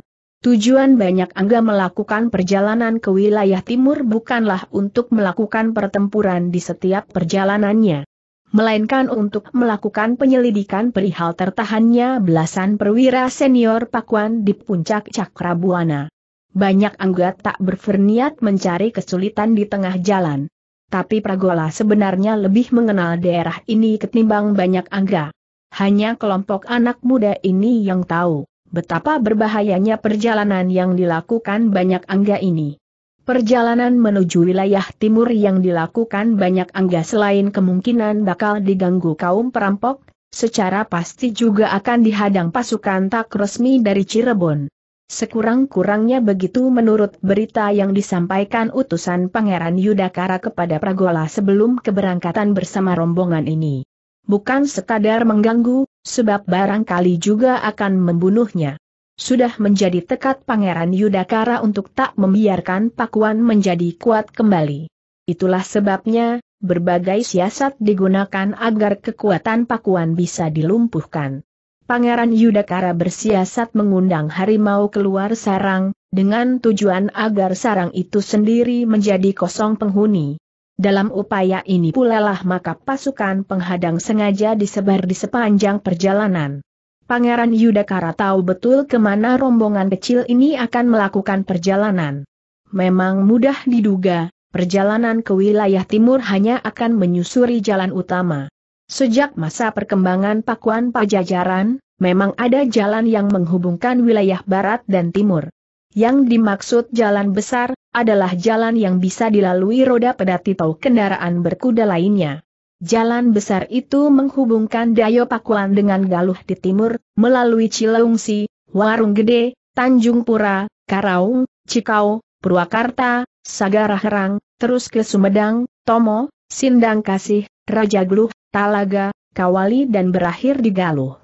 Tujuan banyak angga melakukan perjalanan ke wilayah timur bukanlah untuk melakukan pertempuran di setiap perjalanannya. Melainkan untuk melakukan penyelidikan perihal tertahannya belasan perwira senior Pakuan di puncak Cakrabuana. Banyak angga tak berferniat mencari kesulitan di tengah jalan. Tapi Pragola sebenarnya lebih mengenal daerah ini ketimbang banyak angga. Hanya kelompok anak muda ini yang tahu. Betapa berbahayanya perjalanan yang dilakukan banyak angga ini. Perjalanan menuju wilayah timur yang dilakukan banyak angga selain kemungkinan bakal diganggu kaum perampok, secara pasti juga akan dihadang pasukan tak resmi dari Cirebon. Sekurang-kurangnya begitu menurut berita yang disampaikan utusan Pangeran Yudakara kepada Pragola sebelum keberangkatan bersama rombongan ini bukan sekadar mengganggu, sebab barangkali juga akan membunuhnya. Sudah menjadi tekad Pangeran Yudhakara untuk tak membiarkan Pakuan menjadi kuat kembali. Itulah sebabnya, berbagai siasat digunakan agar kekuatan Pakuan bisa dilumpuhkan. Pangeran Yudhakara bersiasat mengundang harimau keluar sarang, dengan tujuan agar sarang itu sendiri menjadi kosong penghuni. Dalam upaya ini pula lah maka pasukan penghadang sengaja disebar di sepanjang perjalanan. Pangeran Yudhakara tahu betul kemana rombongan kecil ini akan melakukan perjalanan. Memang mudah diduga, perjalanan ke wilayah timur hanya akan menyusuri jalan utama. Sejak masa perkembangan Pakuan Pajajaran, memang ada jalan yang menghubungkan wilayah barat dan timur. Yang dimaksud jalan besar, adalah jalan yang bisa dilalui roda pedati atau kendaraan berkuda lainnya. Jalan besar itu menghubungkan Dayo Pakuan dengan Galuh di timur, melalui Cileungsi, Warung Gede, Tanjung Pura, Karaung, Cikau, Purwakarta, Sagaraherang, terus ke Sumedang, Tomo, Sindang Kasih, Raja Gluh, Talaga, Kawali dan berakhir di Galuh.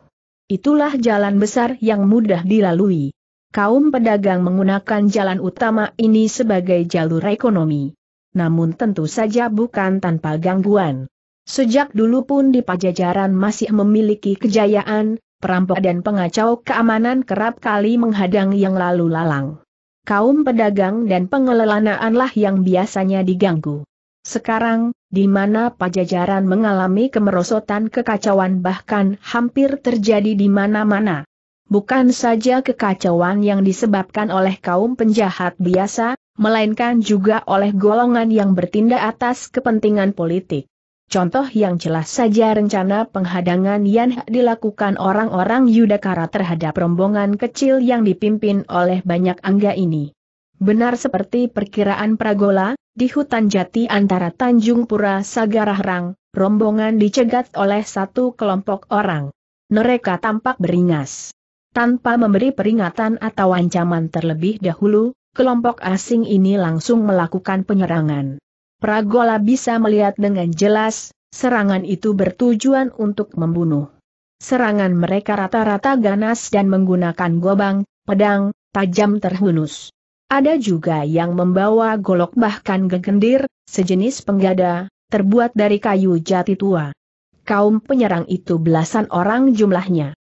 Itulah jalan besar yang mudah dilalui kaum pedagang menggunakan jalan utama ini sebagai jalur ekonomi. Namun tentu saja bukan tanpa gangguan. Sejak dulu pun di pajajaran masih memiliki kejayaan, perampok dan pengacau keamanan kerap kali menghadang yang lalu lalang. Kaum pedagang dan pengelelanaanlah yang biasanya diganggu. Sekarang, di mana pajajaran mengalami kemerosotan kekacauan bahkan hampir terjadi di mana-mana, bukan saja kekacauan yang disebabkan oleh kaum penjahat biasa, melainkan juga oleh golongan yang bertindak atas kepentingan politik. Contoh yang jelas saja rencana penghadangan yang dilakukan orang-orang Yudhakara terhadap rombongan kecil yang dipimpin oleh banyak angga ini. Benar seperti perkiraan Pragola, di hutan jati antara Tanjung Pura Sagarahrang, rombongan dicegat oleh satu kelompok orang. Mereka tampak beringas. Tanpa memberi peringatan atau ancaman terlebih dahulu, kelompok asing ini langsung melakukan penyerangan. Pragola bisa melihat dengan jelas, serangan itu bertujuan untuk membunuh. Serangan mereka rata-rata ganas dan menggunakan gobang, pedang, tajam terhunus. Ada juga yang membawa golok bahkan gegendir, sejenis penggada, terbuat dari kayu jati tua. Kaum penyerang itu belasan orang jumlahnya.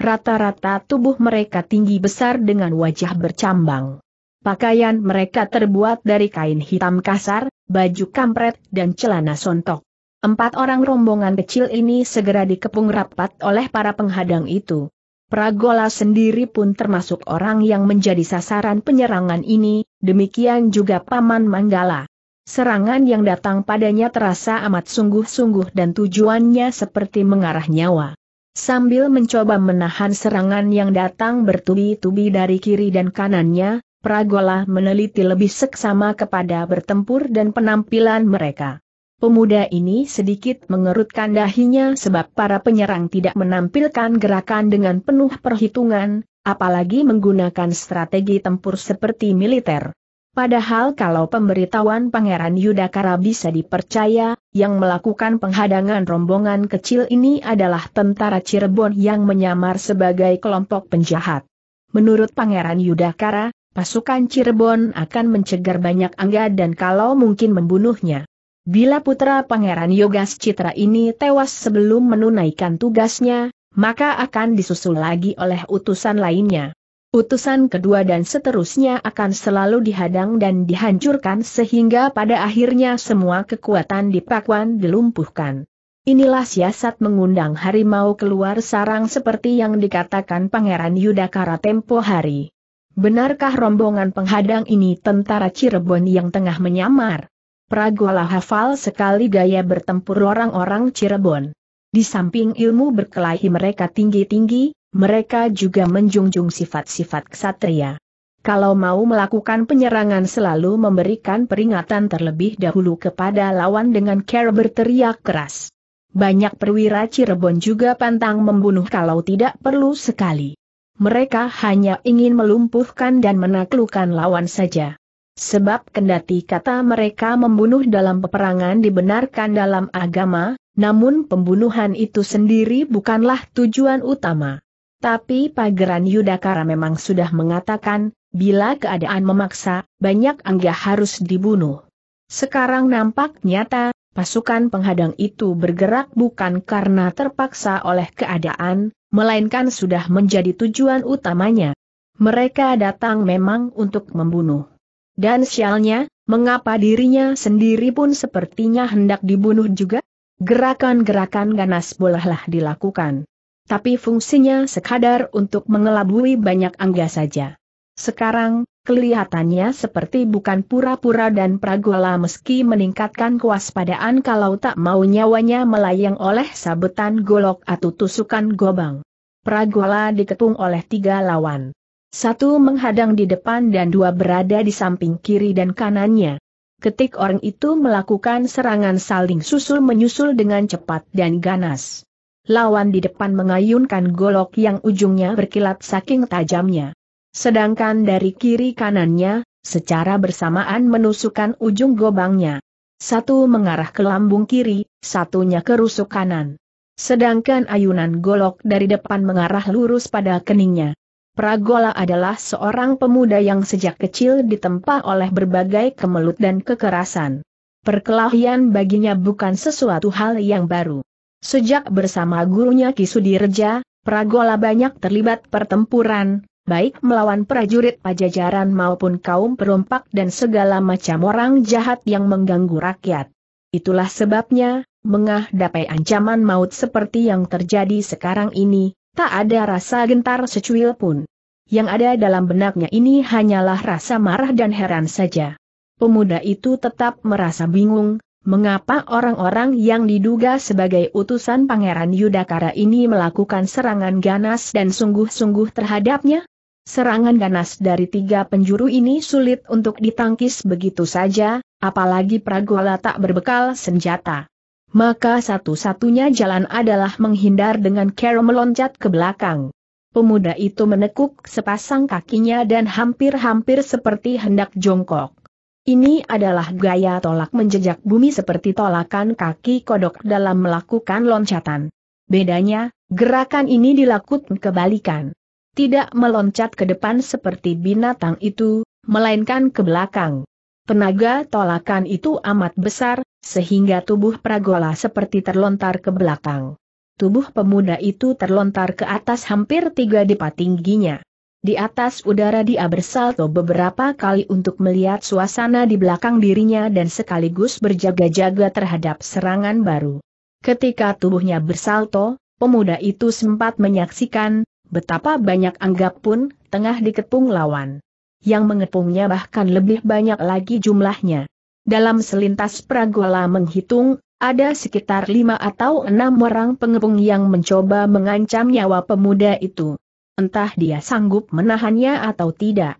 Rata-rata tubuh mereka tinggi besar dengan wajah bercambang. Pakaian mereka terbuat dari kain hitam kasar, baju kampret dan celana sontok. Empat orang rombongan kecil ini segera dikepung rapat oleh para penghadang itu. Pragola sendiri pun termasuk orang yang menjadi sasaran penyerangan ini, demikian juga Paman Manggala. Serangan yang datang padanya terasa amat sungguh-sungguh dan tujuannya seperti mengarah nyawa. Sambil mencoba menahan serangan yang datang bertubi-tubi dari kiri dan kanannya, Pragola meneliti lebih seksama kepada bertempur dan penampilan mereka. Pemuda ini sedikit mengerutkan dahinya sebab para penyerang tidak menampilkan gerakan dengan penuh perhitungan, apalagi menggunakan strategi tempur seperti militer. Padahal kalau pemberitahuan Pangeran Yudhakara bisa dipercaya, yang melakukan penghadangan rombongan kecil ini adalah tentara Cirebon yang menyamar sebagai kelompok penjahat. Menurut Pangeran Yudhakara, pasukan Cirebon akan mencegar banyak angga dan kalau mungkin membunuhnya. Bila putra Pangeran Yogas Citra ini tewas sebelum menunaikan tugasnya, maka akan disusul lagi oleh utusan lainnya utusan kedua dan seterusnya akan selalu dihadang dan dihancurkan sehingga pada akhirnya semua kekuatan di Pakuan dilumpuhkan. Inilah siasat mengundang harimau keluar sarang seperti yang dikatakan Pangeran Yudhakara tempo hari. Benarkah rombongan penghadang ini tentara Cirebon yang tengah menyamar? Pragola hafal sekali gaya bertempur orang-orang Cirebon. Di samping ilmu berkelahi mereka tinggi-tinggi, mereka juga menjunjung sifat-sifat ksatria. Kalau mau melakukan penyerangan selalu memberikan peringatan terlebih dahulu kepada lawan dengan cara berteriak keras. Banyak perwira Cirebon juga pantang membunuh kalau tidak perlu sekali. Mereka hanya ingin melumpuhkan dan menaklukkan lawan saja. Sebab kendati kata mereka membunuh dalam peperangan dibenarkan dalam agama, namun pembunuhan itu sendiri bukanlah tujuan utama. Tapi Pageran Yudhakara memang sudah mengatakan, bila keadaan memaksa, banyak angga harus dibunuh. Sekarang nampak nyata, pasukan penghadang itu bergerak bukan karena terpaksa oleh keadaan, melainkan sudah menjadi tujuan utamanya. Mereka datang memang untuk membunuh. Dan sialnya, mengapa dirinya sendiri pun sepertinya hendak dibunuh juga? Gerakan-gerakan ganas bolehlah dilakukan tapi fungsinya sekadar untuk mengelabui banyak angga saja. Sekarang, kelihatannya seperti bukan pura-pura dan pragola meski meningkatkan kewaspadaan kalau tak mau nyawanya melayang oleh sabetan golok atau tusukan gobang. Pragola diketung oleh tiga lawan. Satu menghadang di depan dan dua berada di samping kiri dan kanannya. Ketik orang itu melakukan serangan saling susul menyusul dengan cepat dan ganas lawan di depan mengayunkan golok yang ujungnya berkilat saking tajamnya. Sedangkan dari kiri kanannya, secara bersamaan menusukkan ujung gobangnya. Satu mengarah ke lambung kiri, satunya ke rusuk kanan. Sedangkan ayunan golok dari depan mengarah lurus pada keningnya. Pragola adalah seorang pemuda yang sejak kecil ditempa oleh berbagai kemelut dan kekerasan. Perkelahian baginya bukan sesuatu hal yang baru. Sejak bersama gurunya Kisudirja, Pragola banyak terlibat pertempuran, baik melawan prajurit pajajaran maupun kaum perompak dan segala macam orang jahat yang mengganggu rakyat. Itulah sebabnya, menghadapi ancaman maut seperti yang terjadi sekarang ini, tak ada rasa gentar secuil pun. Yang ada dalam benaknya ini hanyalah rasa marah dan heran saja. Pemuda itu tetap merasa bingung, Mengapa orang-orang yang diduga sebagai utusan Pangeran Yudakara ini melakukan serangan ganas dan sungguh-sungguh terhadapnya? Serangan ganas dari tiga penjuru ini sulit untuk ditangkis begitu saja, apalagi Pragola tak berbekal senjata. Maka satu-satunya jalan adalah menghindar dengan cara meloncat ke belakang. Pemuda itu menekuk sepasang kakinya dan hampir-hampir seperti hendak jongkok. Ini adalah gaya tolak menjejak bumi seperti tolakan kaki kodok dalam melakukan loncatan. Bedanya, gerakan ini dilakukan kebalikan. Tidak meloncat ke depan seperti binatang itu, melainkan ke belakang. Tenaga tolakan itu amat besar, sehingga tubuh Pragola seperti terlontar ke belakang. Tubuh pemuda itu terlontar ke atas hampir tiga depa tingginya. Di atas udara dia bersalto beberapa kali untuk melihat suasana di belakang dirinya dan sekaligus berjaga-jaga terhadap serangan baru. Ketika tubuhnya bersalto, pemuda itu sempat menyaksikan betapa banyak anggap pun tengah dikepung lawan. Yang mengepungnya bahkan lebih banyak lagi jumlahnya. Dalam selintas Pragola menghitung, ada sekitar lima atau enam orang pengepung yang mencoba mengancam nyawa pemuda itu entah dia sanggup menahannya atau tidak.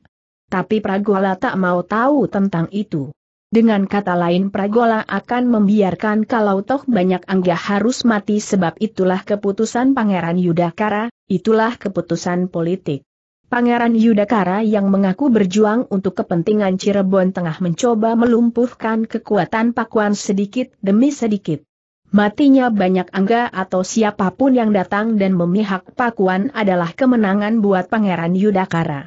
Tapi Pragola tak mau tahu tentang itu. Dengan kata lain Pragola akan membiarkan kalau toh banyak Angga harus mati sebab itulah keputusan Pangeran Yudhakara. itulah keputusan politik. Pangeran Yudhakara yang mengaku berjuang untuk kepentingan Cirebon Tengah mencoba melumpuhkan kekuatan Pakuan sedikit demi sedikit. Matinya banyak angga atau siapapun yang datang dan memihak pakuan adalah kemenangan buat Pangeran Yudakara.